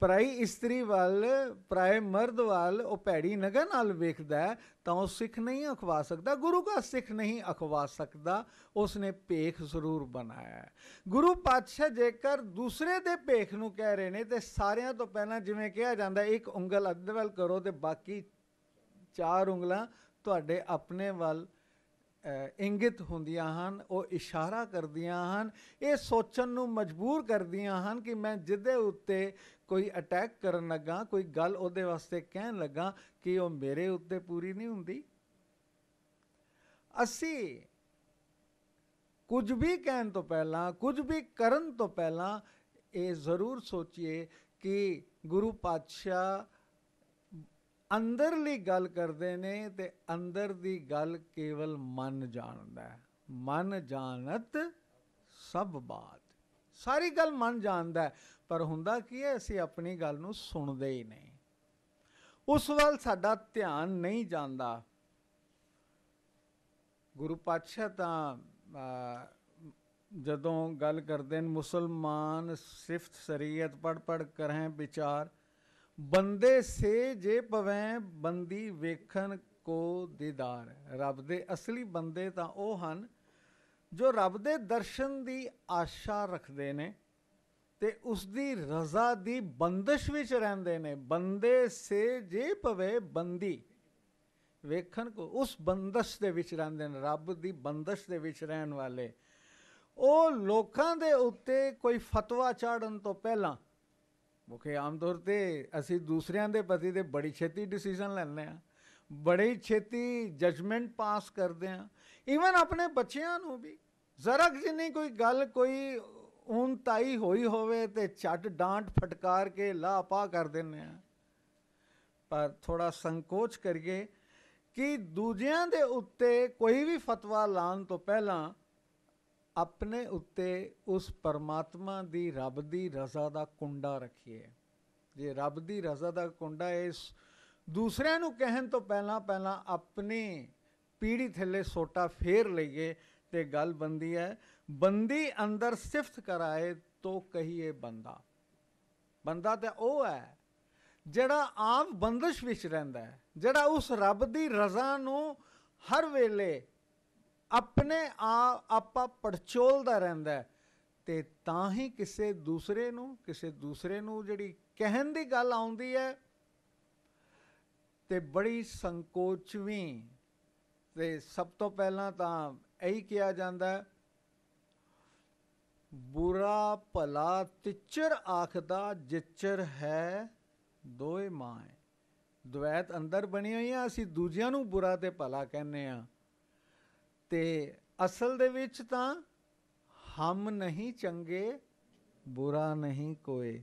ਪ੍ਰਾਈ ਇਸਤਰੀ ਵੱਲ ਪ੍ਰਾਈ ਮਰਦ ਵੱਲ ਉਹ ਭੈੜੀ ਨਗਰ ਨਾਲ ਵੇਖਦਾ ਤਾਂ ਉਹ ਸਿੱਖ ਨਹੀਂ ਅਖਵਾ ਸਕਦਾ ਗੁਰੂ ਦਾ ਸਿੱਖ ਨਹੀਂ ਅਖਵਾ ਸਕਦਾ ਉਸਨੇ ਪੇਖ ਜ਼ਰੂਰ ਬਣਾਇਆ ਗੁਰੂ ਪਾਤਸ਼ਾਹ ਜੇਕਰ ਦੂਸਰੇ ਦੇ ਪੇਖ ਨੂੰ ਕਹਿ ਰਹੇ ਨੇ ਤੇ ਸਾਰਿਆਂ ਤੋਂ ਪਹਿਲਾਂ ਜਿਵੇਂ ਕਿਹਾ ਜਾਂਦਾ ਇੱਕ ਉਂਗਲ ਅੱਧੇ ਵੱਲ ਕਰੋ ਤੇ ਬਾਕੀ ਚਾਰ ਉਂਗਲਾਂ ਤੁਹਾਡੇ ਆਪਣੇ ਵੱਲ ਇੰਗਿਤ ਹੁੰਦੀਆਂ ਹਨ ਉਹ ਇਸ਼ਾਰਾ ਕਰਦੀਆਂ ਹਨ ਇਹ ਸੋਚਣ ਨੂੰ ਮਜਬੂਰ ਕਰਦੀਆਂ ਹਨ ਕਿ ਮੈਂ ਜਿੱਦੇ ਉੱਤੇ ਕੋਈ ਅਟੈਕ ਕਰਨ ਲੱਗਾ ਕੋਈ ਗੱਲ ਉਹਦੇ ਵਾਸਤੇ ਕਹਿਣ ਲੱਗਾ ਕਿ ਉਹ ਮੇਰੇ ਉੱਤੇ ਪੂਰੀ ਨਹੀਂ ਹੁੰਦੀ ਅਸੀਂ ਕੁਝ ਵੀ ਕਹਿਣ ਤੋਂ ਪਹਿਲਾਂ ਕੁਝ ਵੀ ਕਰਨ ਤੋਂ ਪਹਿਲਾਂ ਇਹ ਜ਼ਰੂਰ ਸੋਚੀਏ ਕਿ ਗੁਰੂ ਪਾਤਸ਼ਾਹ ਅੰਦਰਲੀ ਗੱਲ ਕਰਦੇ ਨੇ ਤੇ ਅੰਦਰ ਦੀ ਗੱਲ ਕੇਵਲ ਮਨ ਜਾਣਦਾ ਹੈ ਮਨ ਜਾਣਤ ਸਭ ਬਾਤ ਸਾਰੀ ਗੱਲ ਮਨ ਜਾਣਦਾ ਪਰ ਹੁੰਦਾ ਕੀ ਹੈ ਅਸੀਂ ਆਪਣੀ ਗੱਲ ਨੂੰ ਸੁਣਦੇ ਹੀ ਨਹੀਂ ਉਸ ਵੱਲ ਸਾਡਾ ਧਿਆਨ ਨਹੀਂ ਜਾਂਦਾ ਗੁਰੂ ਪਾਤਸ਼ਾਹ ਤਾਂ ਜਦੋਂ ਗੱਲ ਕਰਦੇ ਨੇ ਮੁਸਲਮਾਨ ਸਿਫਤ ਸ਼ਰੀਅਤ ਪੜ ਪੜ ਕਰਹਿ ਵਿਚਾਰ ਬੰਦੇ ਸੇ ਜੇ ਪਵੈ ਬੰਦੀ ਵੇਖਣ ਕੋ ਦੀਦਾਰ ਰੱਬ ਦੇ ਅਸਲੀ ਬੰਦੇ ਤਾਂ ਉਹ ਹਨ ਜੋ ਰੱਬ ਦੇ ਦਰਸ਼ਨ ਦੀ ਆਸ਼ਾ ਰੱਖਦੇ ਨੇ ਤੇ ਉਸ ਦੀ ਰਜ਼ਾ ਦੀ ਬੰਦਸ਼ ਵਿੱਚ ਰਹਿੰਦੇ ਨੇ ਬੰਦੇ ਸੇ ਜੇ ਪਵੇ ਬੰਦੀ ਵੇਖਣ ਕੋ ਉਸ ਬੰਦਸ਼ ਦੇ ਵਿੱਚ ਰਹਿੰਦੇ ਨੇ ਰੱਬ ਦੀ ਬੰਦਸ਼ ਦੇ ਵਿੱਚ ਰਹਿਣ ਵਾਲੇ ਉਹ ਲੋਕਾਂ ਦੇ ਉੱਤੇ ਕੋਈ ਫਤਵਾ ਚਾੜਨ ਤੋਂ ਪਹਿਲਾਂ ਮੁਖੇ ਆਮ ਤੌਰ ਤੇ ਅਸੀਂ ਦੂਸਰਿਆਂ ਦੇ ਪਤੀ ਦੇ ਬੜੀ ਛੇਤੀ ਡਿਸੀਜਨ ਲੈਣੇ ਆ ਬੜੀ ਛੇਤੀ ਜਜਮੈਂਟ ਪਾਸ ਕਰਦੇ ਆ ਇਵਨ ਆਪਣੇ ਬੱਚਿਆਂ ਨੂੰ ਵੀ ਜ਼ਰਾ ਜਿੰਨੀ ਕੋਈ ਗੱਲ ਕੋਈ ਉਨ ਤਾਈ ਹੋਈ ਹੋਵੇ ਤੇ ਛੱਟ ਡਾਂਟ ਫਟਕਾਰ ਕੇ ਲਾਪਾ ਕਰ ਦਿੰਨੇ ਆ ਪਰ ਥੋੜਾ ਸੰਕੋਚ ਕਰੀਏ ਕਿ ਦੂਜਿਆਂ ਦੇ ਉੱਤੇ ਕੋਈ ਵੀ ਫਤਵਾ ਲਾਣ ਤੋਂ ਪਹਿਲਾਂ ਆਪਣੇ ਉੱਤੇ ਉਸ ਪਰਮਾਤਮਾ ਦੀ ਰੱਬ ਦੀ ਰਜ਼ਾ ਦਾ ਕੁੰਡਾ ਰੱਖੀਏ ਜੇ ਰੱਬ ਦੀ ਰਜ਼ਾ ਦਾ ਕੁੰਡਾ ਇਸ ਦੂਸਰਿਆਂ ਨੂੰ ਕਹਿਣ ਤੋਂ ਪਹਿਲਾਂ ਪਹਿਲਾਂ ਆਪਣੀ ਪੀੜੀ ਥੱਲੇ ਸੋਟਾ ਫੇਰ ਲਈਏ ਤੇ ਗੱਲ ਬੰਦੀ ਹੈ ਬੰਦੀ ਅੰਦਰ ਸਿਫਤ ਕਰਾਏ ਤੋ ਕਹੀਏ ਬੰਦਾ ਬੰਦਾ ਤੇ ਉਹ ਹੈ ਜਿਹੜਾ ਆਪ ਬੰਦਸ਼ ਵਿੱਚ ਰਹਿੰਦਾ ਹੈ ਜਿਹੜਾ ਉਸ ਰੱਬ ਦੀ ਰਜ਼ਾ ਨੂੰ ਹਰ ਵੇਲੇ ਆਪਣੇ ਆ ਆਪਾ ਪੜਚੋਲਦਾ ਰਹਿੰਦਾ ਤੇ ਤਾਂ ਹੀ ਕਿਸੇ ਦੂਸਰੇ ਨੂੰ ਕਿਸੇ ਦੂਸਰੇ ਨੂੰ ਜਿਹੜੀ ਕਹਿਣ ਦੀ ਗੱਲ ਆਉਂਦੀ ਹੈ ਤੇ ਬੜੀ ਸੰਕੋਚਵੀਂ ਤੇ ਸਭ ਤੋਂ ਪਹਿਲਾਂ ਤਾਂ ਇਹੀ ਕਿਹਾ ਜਾਂਦਾ ਬੁਰਾ ਭਲਾ ਤਿਚਰ ਆਖਦਾ ਜਿਚਰ ਹੈ ਦੋਏ ਮਾਂ ਦੁਐਤ ਅੰਦਰ ਬਣੀ ਹੋਈ ਆ ਅਸੀਂ ਦੂਜਿਆਂ ਨੂੰ ਬੁਰਾ ਤੇ ਭਲਾ ਕਹਿੰਨੇ ਆ ਤੇ ਅਸਲ ਦੇ ਵਿੱਚ ਤਾਂ ਹਮ ਨਹੀਂ ਚੰਗੇ ਬੁਰਾ ਨਹੀਂ ਕੋਈ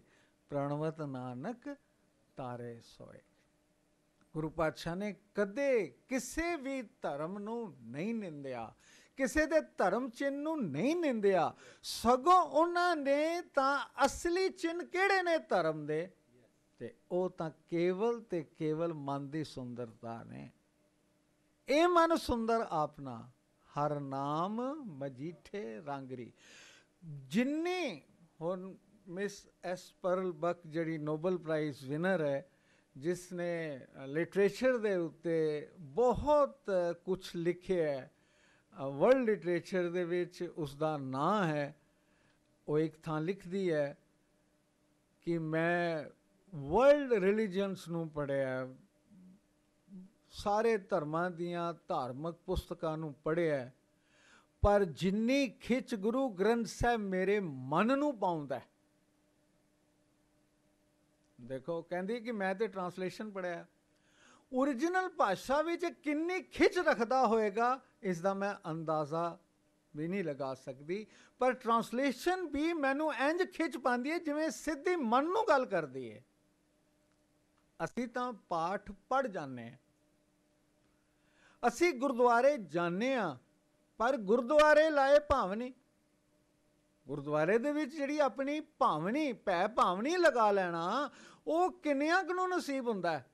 ਪ੍ਰਣਵਤ ਨਾਨਕ ਤਾਰੇ ਸੋਏ ਗੁਰੂ ਪਾਤਸ਼ਾਹ ਨੇ ਕਦੇ ਕਿਸੇ ਵੀ ਧਰਮ ਨੂੰ ਨਹੀਂ ਨਿੰਦਿਆ ਕਿਸੇ ਦੇ ਧਰਮ ਚਿੰਨ ਨੂੰ ਨਹੀਂ ਨਿੰਦਿਆ ਸਗੋਂ ਉਹਨਾਂ ਨੇ ਤਾਂ ਅਸਲੀ ਚਿੰਨ ਕਿਹੜੇ ਨੇ ਧਰਮ ਦੇ ਤੇ ਉਹ ਤਾਂ ਕੇਵਲ ਤੇ ਕੇਵਲ ਮਨ ਦੀ ਸੁੰਦਰਤਾ ਨੇ ਇਹ ਮਨ ਸੁੰਦਰ ਆਪਣਾ ਹਰ ਨਾਮ ਮਜੀਠੇ ਰਾਂਗਰੀ ਜਿੰਨੇ ਹੁਣ ਮਿਸ ਐਸ ਪਰਲ ਬਕ ਜਿਹੜੀ ਨੋਬਲ ਪ੍ਰਾਈਜ਼ ਵਿਨਰ ਹੈ ਜਿਸ ਨੇ ਲਿਟਰੇਚਰ ਦੇ ਉੱਤੇ ਬਹੁਤ ਕੁਝ ਲਿਖਿਆ ਹੈ ਵਰਲਡ ਲਿਟਰੇਚਰ ਦੇ ਵਿੱਚ ਉਸ ਦਾ ਨਾਂ ਹੈ ਉਹ ਇੱਕ ਥਾਂ ਲਿਖਦੀ ਹੈ ਕਿ ਮੈਂ ਵਰਲਡ ਰਿਲੀਜੀਅਨਸ ਨੂੰ ਪੜਿਆ ਸਾਰੇ ਧਰਮਾਂ ਦੀਆਂ ਧਾਰਮਿਕ ਪੁਸਤਕਾਂ ਨੂੰ ਪੜ੍ਹਿਆ ਪਰ ਜਿੰਨੀ ਖਿੱਚ ਗੁਰੂ ਗ੍ਰੰਥ ਸਾਹਿਬ ਮੇਰੇ ਮਨ ਨੂੰ ਪਾਉਂਦਾ ਦੇਖੋ ਕਹਿੰਦੀ ਕਿ ਮੈਂ ਤੇ ਟ੍ਰਾਂਸਲੇਸ਼ਨ ਪੜਿਆ origignal ਭਾਸ਼ਾ ਵਿੱਚ ਕਿੰਨੀ ਖਿੱਚ ਰੱਖਦਾ ਹੋਏਗਾ ਇਸ ਦਾ ਮੈਂ ਅੰਦਾਜ਼ਾ ਵੀ ਨਹੀਂ ਲਗਾ ਸਕਦੀ ਪਰ ਟ੍ਰਾਂਸਲੇਸ਼ਨ ਵੀ ਮੈਨੂੰ ਇੰਜ ਖਿੱਚ ਪਾਉਂਦੀ ਹੈ ਜਿਵੇਂ ਸਿੱਧੀ ਮਨ ਨੂੰ ਗੱਲ ਕਰਦੀ ਹੈ ਅਸੀਂ ਤਾਂ ਪਾਠ ਪੜ ਜਾਂਦੇ ਹਾਂ ਅਸੀਂ ਗੁਰਦੁਆਰੇ ਜਾਂਦੇ ਆ ਪਰ ਗੁਰਦੁਆਰੇ ਲਾਏ ਭਾਵਨੀ ਗੁਰਦੁਆਰੇ ਦੇ ਵਿੱਚ ਜਿਹੜੀ ਆਪਣੀ ਭਾਵਨੀ ਪੈ ਭਾਵਨੀ ਲਗਾ ਲੈਣਾ ਉਹ ਕਿੰਨਿਆਂ ਕੁ ਨੂੰ ਨਸੀਬ ਹੁੰਦਾ ਹੈ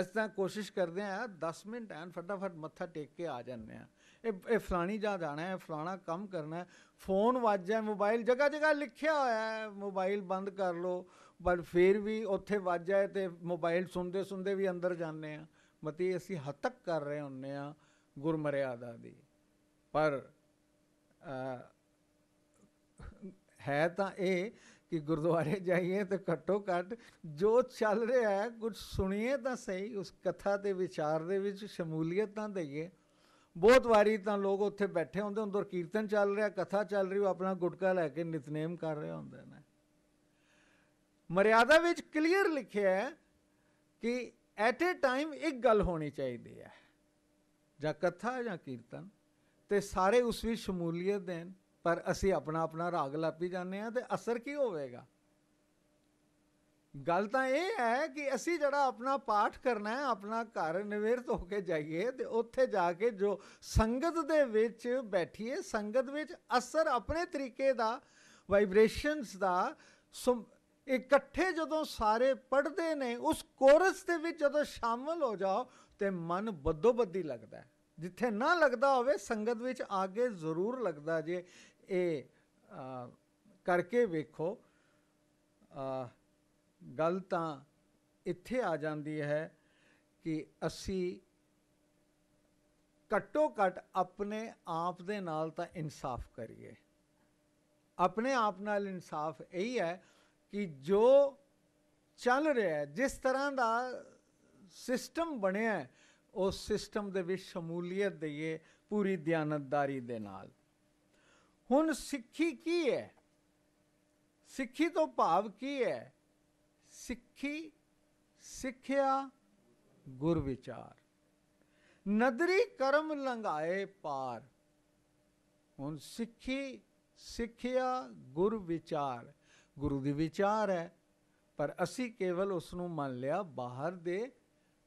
ਅਸੀਂ ਤਾਂ ਕੋਸ਼ਿਸ਼ ਕਰਦੇ ਆ 10 ਮਿੰਟ ਐਨ ਫਟਾਫਟ ਮੱਥਾ ਟੇਕ ਕੇ ਆ ਜਾਂਦੇ ਆ ਇਹ ਇਹ ਫਲਾਣੀ ਜਾ ਜਾਣਾ ਹੈ ਫਲਾਣਾ ਕੰਮ ਕਰਨਾ ਹੈ ਫੋਨ ਵੱਜਿਆ ਮੋਬਾਈਲ ਜਗ੍ਹਾ ਜਗ੍ਹਾ ਲਿਖਿਆ ਹੋਇਆ ਹੈ ਮੋਬਾਈਲ ਬੰਦ ਕਰ ਲੋ ਪਰ ਫਿਰ ਵੀ ਉੱਥੇ ਵੱਜਿਆ ਤੇ ਮੋਬਾਈਲ ਸੁਣਦੇ ਸੁਣਦੇ ਵੀ ਅੰਦਰ ਜਾਂਦੇ ਆ ਮਤੇ ਅਸੀਂ ਹਤਕ ਕਰ ਰਹੇ ਹੁੰਨੇ ਆ ਗੁਰਮਰਿਆਦਾ ਦੀ ਪਰ ਹੈ ਤਾਂ ਇਹ ਕਿ ਗੁਰਦੁਆਰੇ ਜਾਈਏ ਤੇ ਘੱਟੋ ਘੱਟ ਜੋ ਚੱਲ ਰਿਹਾ ਹੈ ਕੁਝ ਸੁਣੀਏ ਤਾਂ ਸਹੀ ਉਸ ਕਥਾ ਤੇ ਵਿਚਾਰ ਦੇ ਵਿੱਚ ਸ਼ਮੂਲੀਅਤ ਤਾਂ ਦਈਏ ਬਹੁਤ ਵਾਰੀ ਤਾਂ ਲੋਕ ਉੱਥੇ ਬੈਠੇ ਹੁੰਦੇ ਅੰਦਰ ਕੀਰਤਨ ਚੱਲ ਰਿਹਾ ਕਥਾ ਚੱਲ ਰਹੀ ਉਹ ਆਪਣਾ ਗੁਟਕਾ ਲੈ ਕੇ ਨਿਤਨੇਮ ਕਰ ਰਹੇ ਹੁੰਦੇ ਨੇ ਮਰਿਆਦਾ ਵਿੱਚ ਕਲੀਅਰ ਲਿਖਿਆ ਹੈ ਕਿ ਐਟ ਏ ਟਾਈਮ ਇੱਕ ਗੱਲ ਹੋਣੀ ਚਾਹੀਦੀ ਹੈ ਜਾਂ ਕਥਾ ਜਾਂ ਕੀਰਤਨ ਤੇ ਸਾਰੇ ਉਸ ਵਿੱਚ ਸ਼ਮੂਲੀਅਤ ਦੇਣ ਪਰ ਅਸੀਂ ਆਪਣਾ ਆਪਣਾ ਰਾਗ ਲਾਪੀ ਜਾਂਦੇ ਆ ਤੇ ਅਸਰ ਕੀ ਹੋਵੇਗਾ ਗੱਲ ਤਾਂ ਇਹ ਹੈ ਕਿ ਅਸੀਂ ਜਿਹੜਾ ਆਪਣਾ ਪਾਠ ਕਰਨਾ ਹੈ ਆਪਣਾ ਘਰ ਨਿਵੇਰਤ ਹੋ ਕੇ ਜਾਈਏ ਤੇ ਉੱਥੇ ਜਾ ਕੇ ਜੋ ਸੰਗਤ ਦੇ ਵਿੱਚ ਬੈਠੀਏ ਸੰਗਤ ਵਿੱਚ ਅਸਰ ਆਪਣੇ ਤਰੀਕੇ ਦਾ ਵਾਈਬ੍ਰੇਸ਼ਨਸ ਦਾ ਇਕੱਠੇ ਜਦੋਂ ਸਾਰੇ ਪੜਦੇ ਨੇ ਉਸ ਕੋਰਸ ਦੇ ਵਿੱਚ ਜਦੋਂ ਸ਼ਾਮਲ ਹੋ ਜਾਓ ਤੇ ਮਨ ਬੱਦੋਬੱਦੀ ਲੱਗਦਾ ਹੈ ਜਿੱਥੇ ਨਾ ਲੱਗਦਾ ਹੋਵੇ ਸੰਗਤ ਵਿੱਚ ਆਗੇ ਜ਼ਰੂਰ ਲੱਗਦਾ ਜੇ ਇਹ ਕਰਕੇ ਵੇਖੋ ਗੱਲ ਤਾਂ ਇੱਥੇ ਆ ਜਾਂਦੀ ਹੈ ਕਿ ਅਸੀਂ ਕਟੋ-ਕਟ ਆਪਣੇ ਆਪ ਦੇ ਨਾਲ ਤਾਂ ਇਨਸਾਫ ਕਰੀਏ ਆਪਣੇ ਆਪ ਨਾਲ ਇਨਸਾਫ ਇਹੀ ਹੈ ਕਿ ਜੋ ਚੱਲ ਰਿਹਾ ਜਿਸ ਤਰ੍ਹਾਂ ਦਾ ਸਿਸਟਮ ਬਣਿਆ ਉਸ ਸਿਸਟਮ ਦੇ ਵਿੱਚ ਸ਼ਮੂਲੀਅਤ ਦਈਏ ਪੂਰੀ ਧਿਆਨਤਦਾਰੀ ਦੇ ਨਾਲ ਹੁਣ ਸਿੱਖੀ ਕੀ ਹੈ ਸਿੱਖੀ ਤੋਂ ਭਾਵ ਕੀ ਹੈ ਸਿੱਖੀ ਸਿੱਖਿਆ ਗੁਰ ਵਿਚਾਰ ਨਦਰੀ ਕਰਮ ਲੰਘਾਏ ਪਾਰ ਹੁਣ ਸਿੱਖੀ ਸਿੱਖਿਆ ਗੁਰ ਵਿਚਾਰ ਗੁਰੂ ਦੀ ਵਿਚਾਰ ਹੈ ਪਰ ਅਸੀਂ ਕੇਵਲ ਉਸ ਨੂੰ ਮੰਨ ਲਿਆ ਬਾਹਰ ਦੇ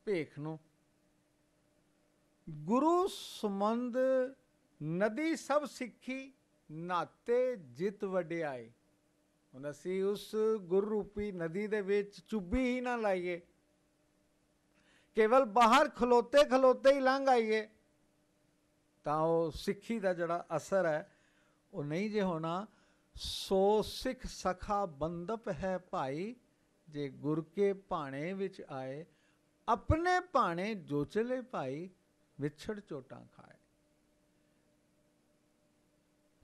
ਭੇਖ ਨੂੰ ਗੁਰੂ ਸਮੰਦ ਨਦੀ ਸਭ ਸਿੱਖੀ ਨਾਤੇ ਜਿਤ ਵਡਿਆਏ ਹੁਣ ਅਸੀਂ ਉਸ ਗੁਰੂ ਰੂਪੀ ਨਦੀ ਦੇ ਵਿੱਚ ਚੁੱਭੀ ਹੀ ਨਾ ਲਾਈਏ ਕੇਵਲ ਬਾਹਰ ਖਲੋਤੇ ਖਲੋਤੇ ਹੀ ਲੰਘ ਆਈਏ ਤਾਂ ਉਹ ਸਿੱਖੀ ਦਾ ਜਿਹੜਾ ਅਸਰ ਹੈ ਉਹ ਨਹੀਂ ਜੇ ਹੋਣਾ ਸੋ ਸਿੱਖ ਸਖਾ ਬੰਦਪ ਹੈ ਭਾਈ ਜੇ ਗੁਰ ਕੇ ਭਾਣੇ ਵਿੱਚ ਆਏ ਆਪਣੇ ਭਾਣੇ ਜੋਚਲੇ ਭਾਈ ਵਿਛੜ ਚੋਟਾਂ ਖਾਏ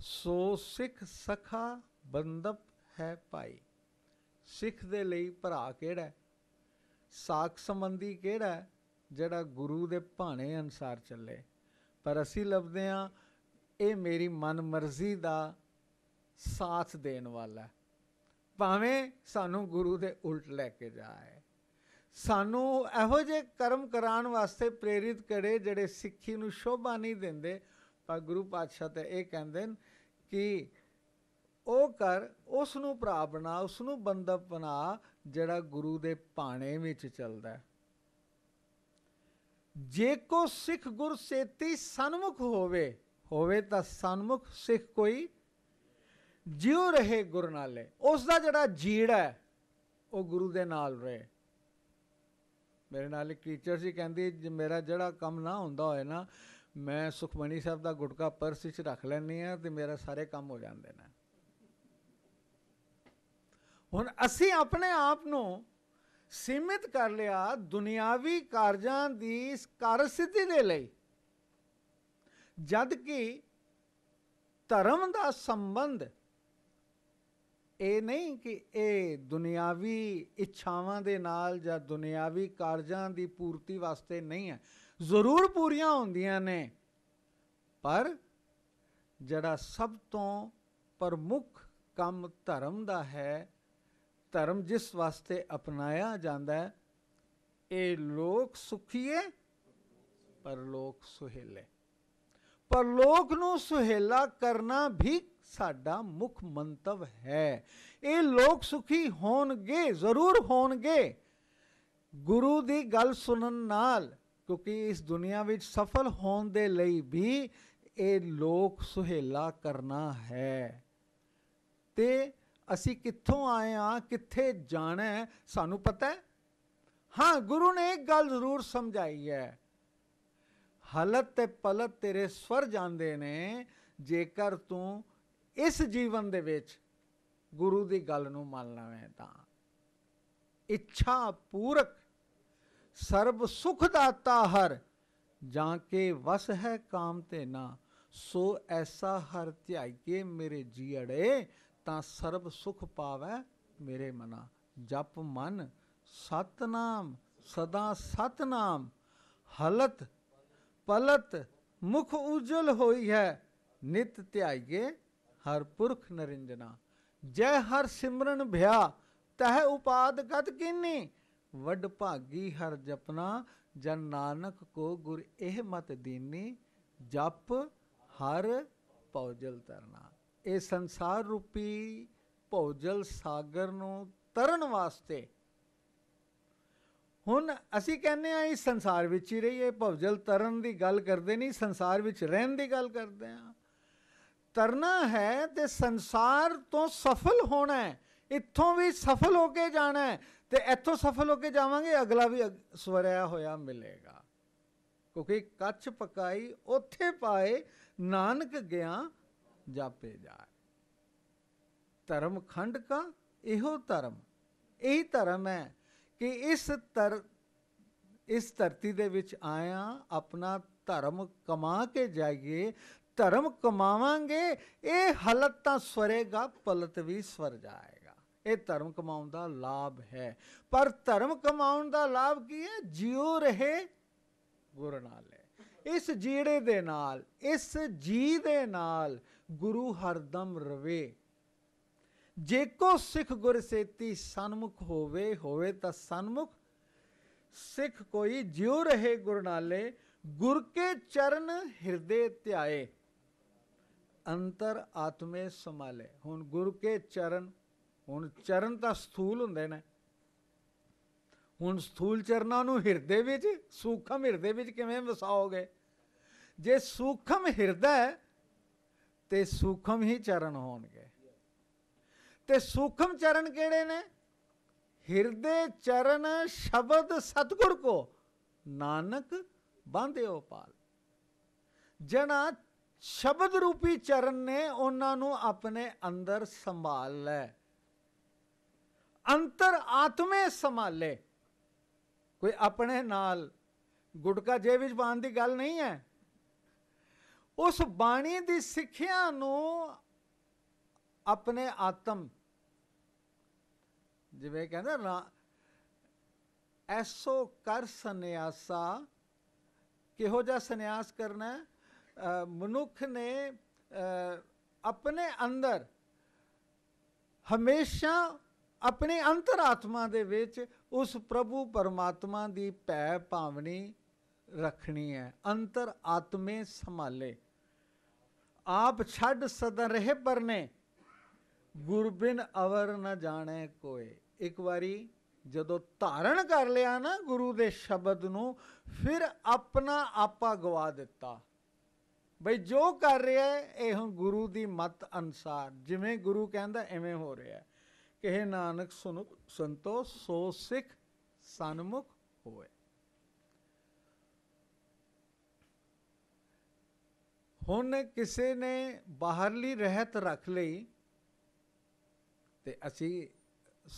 ਸੋ ਸਿੱਖ ਸਖਾ ਬੰਦਪ ਹੈ ਭਾਈ ਸਿੱਖ ਦੇ ਲਈ ਭਰਾ ਕਿਹੜਾ ਸਾਖ ਸੰਬੰਧੀ ਕਿਹੜਾ ਜਿਹੜਾ ਗੁਰੂ ਦੇ ਭਾਣੇ ਅਨਸਾਰ ਚੱਲੇ ਪਰ ਅਸੀਂ ਲੱਭਦੇ ਆ ਇਹ ਮੇਰੀ ਮਨਮਰਜ਼ੀ ਦਾ ਸਾਥ ਦੇਣ ਵਾਲਾ ਭਾਵੇਂ ਸਾਨੂੰ ਗੁਰੂ ਦੇ ਉਲਟ ਲੈ ਕੇ ਜਾਏ ਸਾਨੂੰ ਇਹੋ ਜਿਹੇ ਕਰਮ ਕਰਾਉਣ ਵਾਸਤੇ ਪ੍ਰੇਰਿਤ ਕਰੇ ਜਿਹੜੇ ਸਿੱਖੀ ਨੂੰ ਸ਼ੋਭਾ ਨਹੀਂ ਦਿੰਦੇ ਪਰ ਗੁਰੂ ਪਾਤਸ਼ਾਹ ਤੇ ਇਹ ਕਹਿੰਦੇ ਨੇ ਕਿ ਉਹ ਕਰ ਉਸ ਨੂੰ ਭਰਾ ਬਣਾ ਉਸ ਨੂੰ ਬੰਦਾ ਬਣਾ ਜਿਹੜਾ ਗੁਰੂ ਦੇ ਪਾਣੇ ਵਿੱਚ ਚੱਲਦਾ ਜੇ ਕੋ ਸਿੱਖ ਗੁਰ ਸੇਤੀ ਸਨਮੁਖ ਹੋਵੇ ਹੋਵੇ ਤਾਂ ਸਨਮੁਖ ਸਿੱਖ ਕੋਈ ਜਿਉ ਰਹੇ ਗੁਰ ਨਾਲੇ ਉਸ ਦਾ ਜਿਹੜਾ ਜੀੜਾ ਹੈ ਉਹ ਗੁਰੂ ਦੇ ਨਾਲ ਰਹੇ ਮੇਰੇ ਨਾਲ ਇੱਕ ਟੀਚਰ ਸੀ ਕਹਿੰਦੀ ਜੇ ਮੇਰਾ ਜਿਹੜਾ ਕੰਮ ਨਾ ਹੁੰਦਾ ਹੋਏ ਨਾ ਮੈਂ ਸੁਖਮਨੀ ਸਾਹਿਬ ਦਾ ਗੁਟਕਾ ਪਰਸ ਵਿੱਚ ਰੱਖ ਲੈਣੀ ਆ ਤੇ ਮੇਰਾ ਸਾਰੇ ਕੰਮ ਹੋ ਜਾਂਦੇ ਨੇ ਹੁਣ ਅਸੀਂ ਆਪਣੇ ਆਪ ਨੂੰ ਸੀਮਿਤ ਕਰ ਲਿਆ ਦੁਨਿਆਵੀ ਕਾਰਜਾਂ ਦੀ ਕਰ ਸਿੱਧੀ ਦੇ ਲਈ ਜਦ ਕਿ ਧਰਮ ਦਾ ਸੰਬੰਧ ਇਹ ਨਹੀਂ ਕਿ ਇਹ ਦੁਨਿਆਵੀ ਇੱਛਾਵਾਂ ਦੇ ਨਾਲ ਜਾਂ ਦੁਨਿਆਵੀ ਕਾਰਜਾਂ ਦੀ ਪੂਰਤੀ ਵਾਸਤੇ ਨਹੀਂ ਹੈ ਜ਼ਰੂਰ ਪੂਰੀਆਂ ਹੁੰਦੀਆਂ ਨੇ ਪਰ ਜਿਹੜਾ ਸਭ ਤੋਂ ਪ੍ਰਮੁੱਖ ਕੰਮ ਧਰਮ ਦਾ ਹੈ ਧਰਮ ਜਿਸ ਵਾਸਤੇ ਅਪਣਾਇਆ ਜਾਂਦਾ ਹੈ ਇਹ ਲੋਕ ਸੁਖੀਏ ਪਰ ਲੋਕ ਸੁਹੇਲੇ ਪਰ ਲੋਕ ਨੂੰ ਸੁਹੇਲਾ ਕਰਨਾ ਵੀ ਸਾਡਾ ਮੁੱਖ ਮੰਤਵ ਹੈ ਇਹ ਲੋਕ ਸੁਖੀ ਹੋਣਗੇ ਜ਼ਰੂਰ ਹੋਣਗੇ ਗੁਰੂ ਦੀ ਗੱਲ ਸੁਣਨ ਨਾਲ ਕਿਉਂਕਿ ਇਸ ਦੁਨੀਆ ਵਿੱਚ ਸਫਲ ਹੋਣ ਦੇ ਲਈ ਵੀ ਇਹ ਲੋਕ ਸੁਹੇਲਾ ਕਰਨਾ ਹੈ ਤੇ ਅਸੀਂ ਕਿੱਥੋਂ ਆਏ ਆ ਕਿੱਥੇ ਜਾਣਾ ਸਾਨੂੰ ਪਤਾ ਹੈ ਹਾਂ ਗੁਰੂ ਨੇ ਇੱਕ ਗੱਲ ਜ਼ਰੂਰ ਸਮਝਾਈ ਹੈ ਹਲਤ ਤੇ ਪਲਤ ਤੇਰੇ ਸਵਰ ਜਾਂਦੇ ਨੇ ਜੇਕਰ ਤੂੰ ਇਸ ਜੀਵਨ ਦੇ ਵਿੱਚ ਗੁਰੂ ਦੀ ਗੱਲ ਨੂੰ ਮੰਨ ਹੈ ਤਾਂ ਇੱਛਾ ਪੂਰਕ ਸਰਬ ਸੁਖ ਦਾਤਾ ਹਰ ਜਾਂ ਕੇ ਵਸ ਹੈ ਕਾਮ ਤੇ ਨਾ ਸੋ ਐਸਾ ਹਰ ਧਿਆਈਏ ਮੇਰੇ ਜੀੜੇ ਤਾਂ ਸਰਬ ਸੁਖ ਪਾਵੈ ਮੇਰੇ ਮਨਾ ਜਪ ਮਨ ਸਤਨਾਮ ਸਦਾ ਸਤਨਾਮ ਹਲਤ ਪਲਤ ਮੁਖ ਉਜਲ ਹੋਈ ਹੈ ਨਿਤ ਧਿਆਈਏ ਹਰ ਪੁਰਖ ਨਰਿੰਜਨਾ ਜੈ ਹਰ ਸਿਮਰਨ ਭਿਆ ਤਹ ਉਪਾਦ ਗਤ ਕੀਨੀ ਵੱਡ ਭਾਗੀ ਹਰ ਜਪਨਾ ਜਨ ਨਾਨਕ ਕੋ ਗੁਰ ਇਹ ਮਤ ਦੀਨੀ ਜਪ ਹਰ ਪੌਜਲ ਤਰਨਾ ਇਹ ਸੰਸਾਰ ਰੂਪੀ ਪੌਜਲ ਸਾਗਰ ਨੂੰ ਤਰਨ ਵਾਸਤੇ ਹੁਣ ਅਸੀਂ ਕਹਿੰਦੇ ਆ ਇਸ ਸੰਸਾਰ ਵਿੱਚ ਹੀ ਰਹੀਏ ਭਵਜਲ ਤਰਨ ਦੀ ਗੱਲ ਕਰਦੇ ਨਹੀਂ ਸੰਸਾਰ ਵਿੱਚ ਰਹਿਣ ਦੀ ਗੱਲ ਕਰਦੇ ਆ ਤਰਨਾ ਹੈ ਤੇ ਸੰਸਾਰ ਤੋਂ ਸਫਲ ਹੋਣਾ ਹੈ ਇੱਥੋਂ ਵੀ ਸਫਲ ਹੋ ਕੇ ਜਾਣਾ ਹੈ ਤੇ ਇੱਥੋਂ ਸਫਲ ਹੋ ਕੇ ਜਾਵਾਂਗੇ ਅਗਲਾ ਵੀ ਸਵਰਿਆ ਹੋਇਆ ਮਿਲੇਗਾ ਕਿਉਂਕਿ ਕੱਚ ਪਕਾਈ ਉੱਥੇ ਪਾਏ ਨਾਨਕ ਗਿਆ ਜਾਪੇ ਜਾਏ ਧਰਮ ਖੰਡ ਕਾ ਇਹੋ ਧਰਮ ਇਹੀ ਧਰਮ ਹੈ ਕਿ ਇਸ ਤਰ ਇਸ ਧਰਤੀ ਦੇ ਵਿੱਚ ਆਇਆ ਆਪਣਾ ਧਰਮ ਕਮਾ ਕੇ ਜਾਈਏ ਧਰਮ ਕਮਾਵਾਂਗੇ ਇਹ ਹਲਤ ਤਾਂ ਸਵਰੇਗਾ ਪਲਤ ਵੀ ਸਵਰ ਜਾਏਗਾ ਇਹ ਧਰਮ ਕਮਾਉਣ ਦਾ ਲਾਭ ਹੈ ਪਰ ਧਰਮ ਕਮਾਉਣ ਦਾ ਲਾਭ ਕੀ ਹੈ ਜਿਉ ਰਹੇ ਗੁਰ ਨਾਲ ਇਸ ਜੀੜੇ ਦੇ ਨਾਲ ਇਸ ਜੀ ਦੇ ਨਾਲ ਗੁਰੂ ਹਰਦਮ ਰਵੇ ਜੇ ਕੋ ਸਿੱਖ ਗੁਰ ਸੇਤੀ ਸਨਮੁਖ ਹੋਵੇ ਹੋਵੇ ਤਾਂ ਸਨਮੁਖ ਸਿੱਖ ਕੋਈ ਜਿਉ ਰਹੇ ਗੁਰਨਾਲੇ ਗੁਰ ਕੇ ਚਰਨ ਹਿਰਦੇ ਧਿਆਏ ਅੰਤਰ ਆਤਮੇ ਸਮਾਲੇ ਹੁਣ ਗੁਰ ਕੇ ਚਰਨ ਹੁਣ ਚਰਨ ਤਾਂ ਸਥੂਲ ਹੁੰਦੇ ਨੇ ਹੁਣ ਸਥੂਲ ਚਰਨਾਂ ਨੂੰ ਹਿਰਦੇ ਵਿੱਚ ਸੂਖਮ ਹਿਰਦੇ ਵਿੱਚ ਕਿਵੇਂ ਵਸਾਓਗੇ ਜੇ ਸੂਖਮ ਹਿਰਦਾ ਤੇ ਸੂਖਮ ਹੀ ਚਰਨ ਹੋਣਗੇ ਤੇ ਸੂਖਮ ਚਰਨ ਕਿਹੜੇ ਨੇ ਹਿਰਦੇ ਚਰਨ ਸ਼ਬਦ ਸਤਗੁਰ ਕੋ ਨਾਨਕ ਬੰਦੇ ਪਾਲ ਜਣਾ ਸ਼ਬਦ ਰੂਪੀ ਚਰਨ ਨੇ ਉਹਨਾਂ ਨੂੰ ਆਪਣੇ ਅੰਦਰ ਸੰਭਾਲ ਲੈ ਅੰਤਰ ਆਤਮੇ ਸੰਭਾਲੇ ਕੋਈ ਆਪਣੇ ਨਾਲ ਗੁਟਕਾ ਜੇ ਵਿੱਚ ਬਾਣ ਦੀ ਗੱਲ ਨਹੀਂ ਹੈ ਉਸ ਬਾਣੀ ਦੀ ਸਿੱਖਿਆ ਨੂੰ ਆਪਣੇ ਆਤਮ ਜਿਵੇਂ ਕਹਿੰਦਾ ਨਾ ਐਸੋ ਕਰ ਸੰਨਿਆਸਾ ਕਿਹੋ ਜਿਹਾ ਸੰਨਿਆਸ ਕਰਨਾ ਹੈ ਮਨੁੱਖ ਨੇ ਆਪਣੇ ਅੰਦਰ ਹਮੇਸ਼ਾ ਆਪਣੇ ਅੰਤਰਾਤਮਾ ਦੇ ਵਿੱਚ ਉਸ ਪ੍ਰਭੂ ਪਰਮਾਤਮਾ ਦੀ ਭੈ ਭਾਵਨੀ ਰੱਖਣੀ ਹੈ ਅੰਤਰ ਆਤਮੇ ਸੰਭਾਲੇ ਆਪ ਛੱਡ ਸਦਾ ਰਹੇ ਪਰਨੇ ਗੁਰਬਿਨ ਅਵਰ ਨ ਜਾਣੇ ਕੋਏ ਇੱਕ ਵਾਰੀ ਜਦੋਂ ਧਾਰਨ ਕਰ ਲਿਆ ਨਾ ਗੁਰੂ ਦੇ ਸ਼ਬਦ ਨੂੰ ਫਿਰ ਆਪਣਾ ਆਪਾ ਗਵਾ ਦਿੱਤਾ ਬਈ ਜੋ ਕਰ ਰਿਹਾ ਹੈ ਇਹ ਹੁਣ ਗੁਰੂ ਦੀ ਮਤ ਅਨਸਾਰ ਜਿਵੇਂ ਗੁਰੂ ਕਹਿੰਦਾ ਐਵੇਂ ਹੋ ਰਿਹਾ ਹੈ ਕਿ ਨਾਨਕ ਸੁਨ ਸੰਤੋ ਸੋ ਸਿੱਖ ਸਨਮੁਖ ਹੋਏ ਹੁਣ ਕਿਸੇ ਨੇ ਬਾਹਰਲੀ ਰਹਿਤ ਰੱਖ ਲਈ ਤੇ ਅਸੀਂ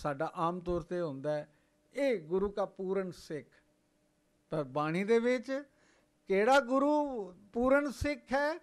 ਸਾਡਾ ਆਮ ਤੌਰ ਤੇ ਹੁੰਦਾ ਹੈ ਇਹ ਗੁਰੂ ਦਾ ਪੂਰਨ ਸਿੱਖ ਪਰ ਬਾਣੀ ਦੇ ਵਿੱਚ ਕਿਹੜਾ ਗੁਰੂ ਪੂਰਨ ਸਿੱਖ ਹੈ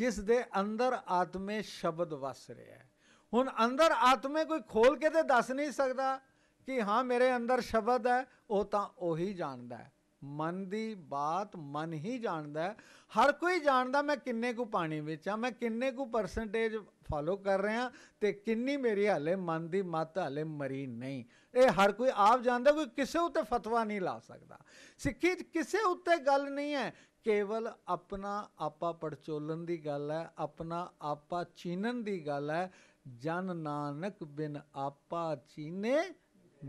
ਜਿਸ ਦੇ ਅੰਦਰ ਆਤਮੇ ਸ਼ਬਦ ਵਸ ਰਿਹਾ ਹੈ ਹੁਣ ਅੰਦਰ ਆਤਮੇ ਕੋਈ ਖੋਲ ਕੇ ਤੇ ਦੱਸ ਨਹੀਂ ਸਕਦਾ ਕਿ ਹਾਂ ਮੇਰੇ ਅੰਦਰ ਸ਼ਬਦ ਹੈ ਉਹ ਤਾਂ ਉਹੀ ਜਾਣਦਾ ਹੈ ਮਨ ਦੀ ਬਾਤ ਮਨ ਹੀ ਜਾਣਦਾ ਹੈ ਹਰ ਕੋਈ ਜਾਣਦਾ ਮੈਂ ਕਿੰਨੇ ਕੁ ਪਾਣੀ ਵਿੱਚ ਆ ਮੈਂ ਕਿੰਨੇ ਕੁ ਪਰਸੈਂਟੇਜ ਫਾਲੋ ਕਰ ਰਿਹਾ ਤੇ ਕਿੰਨੀ ਮੇਰੀ ਹਾਲੇ ਮਨ ਦੀ ਮਤ ਹਾਲੇ ਮਰੀ ਨਹੀਂ ਇਹ ਹਰ ਕੋਈ ਆਪ ਜਾਣਦਾ ਕੋਈ ਕਿਸੇ ਉੱਤੇ ਫਤਵਾ ਨਹੀਂ ਲਾ ਸਕਦਾ ਸਿੱਖੀ ਕਿਸੇ ਉੱਤੇ ਗੱਲ ਨਹੀਂ ਹੈ ਕੇਵਲ ਆਪਣਾ ਆਪਾ ਪੜਚੋਲਨ ਦੀ ਗੱਲ ਹੈ ਆਪਣਾ ਆਪਾ ਚੀਨਨ ਦੀ ਗੱਲ ਹੈ ਜਨ ਨਾਨਕ ਬਿਨ ਆਪਾ ਚੀਨੇ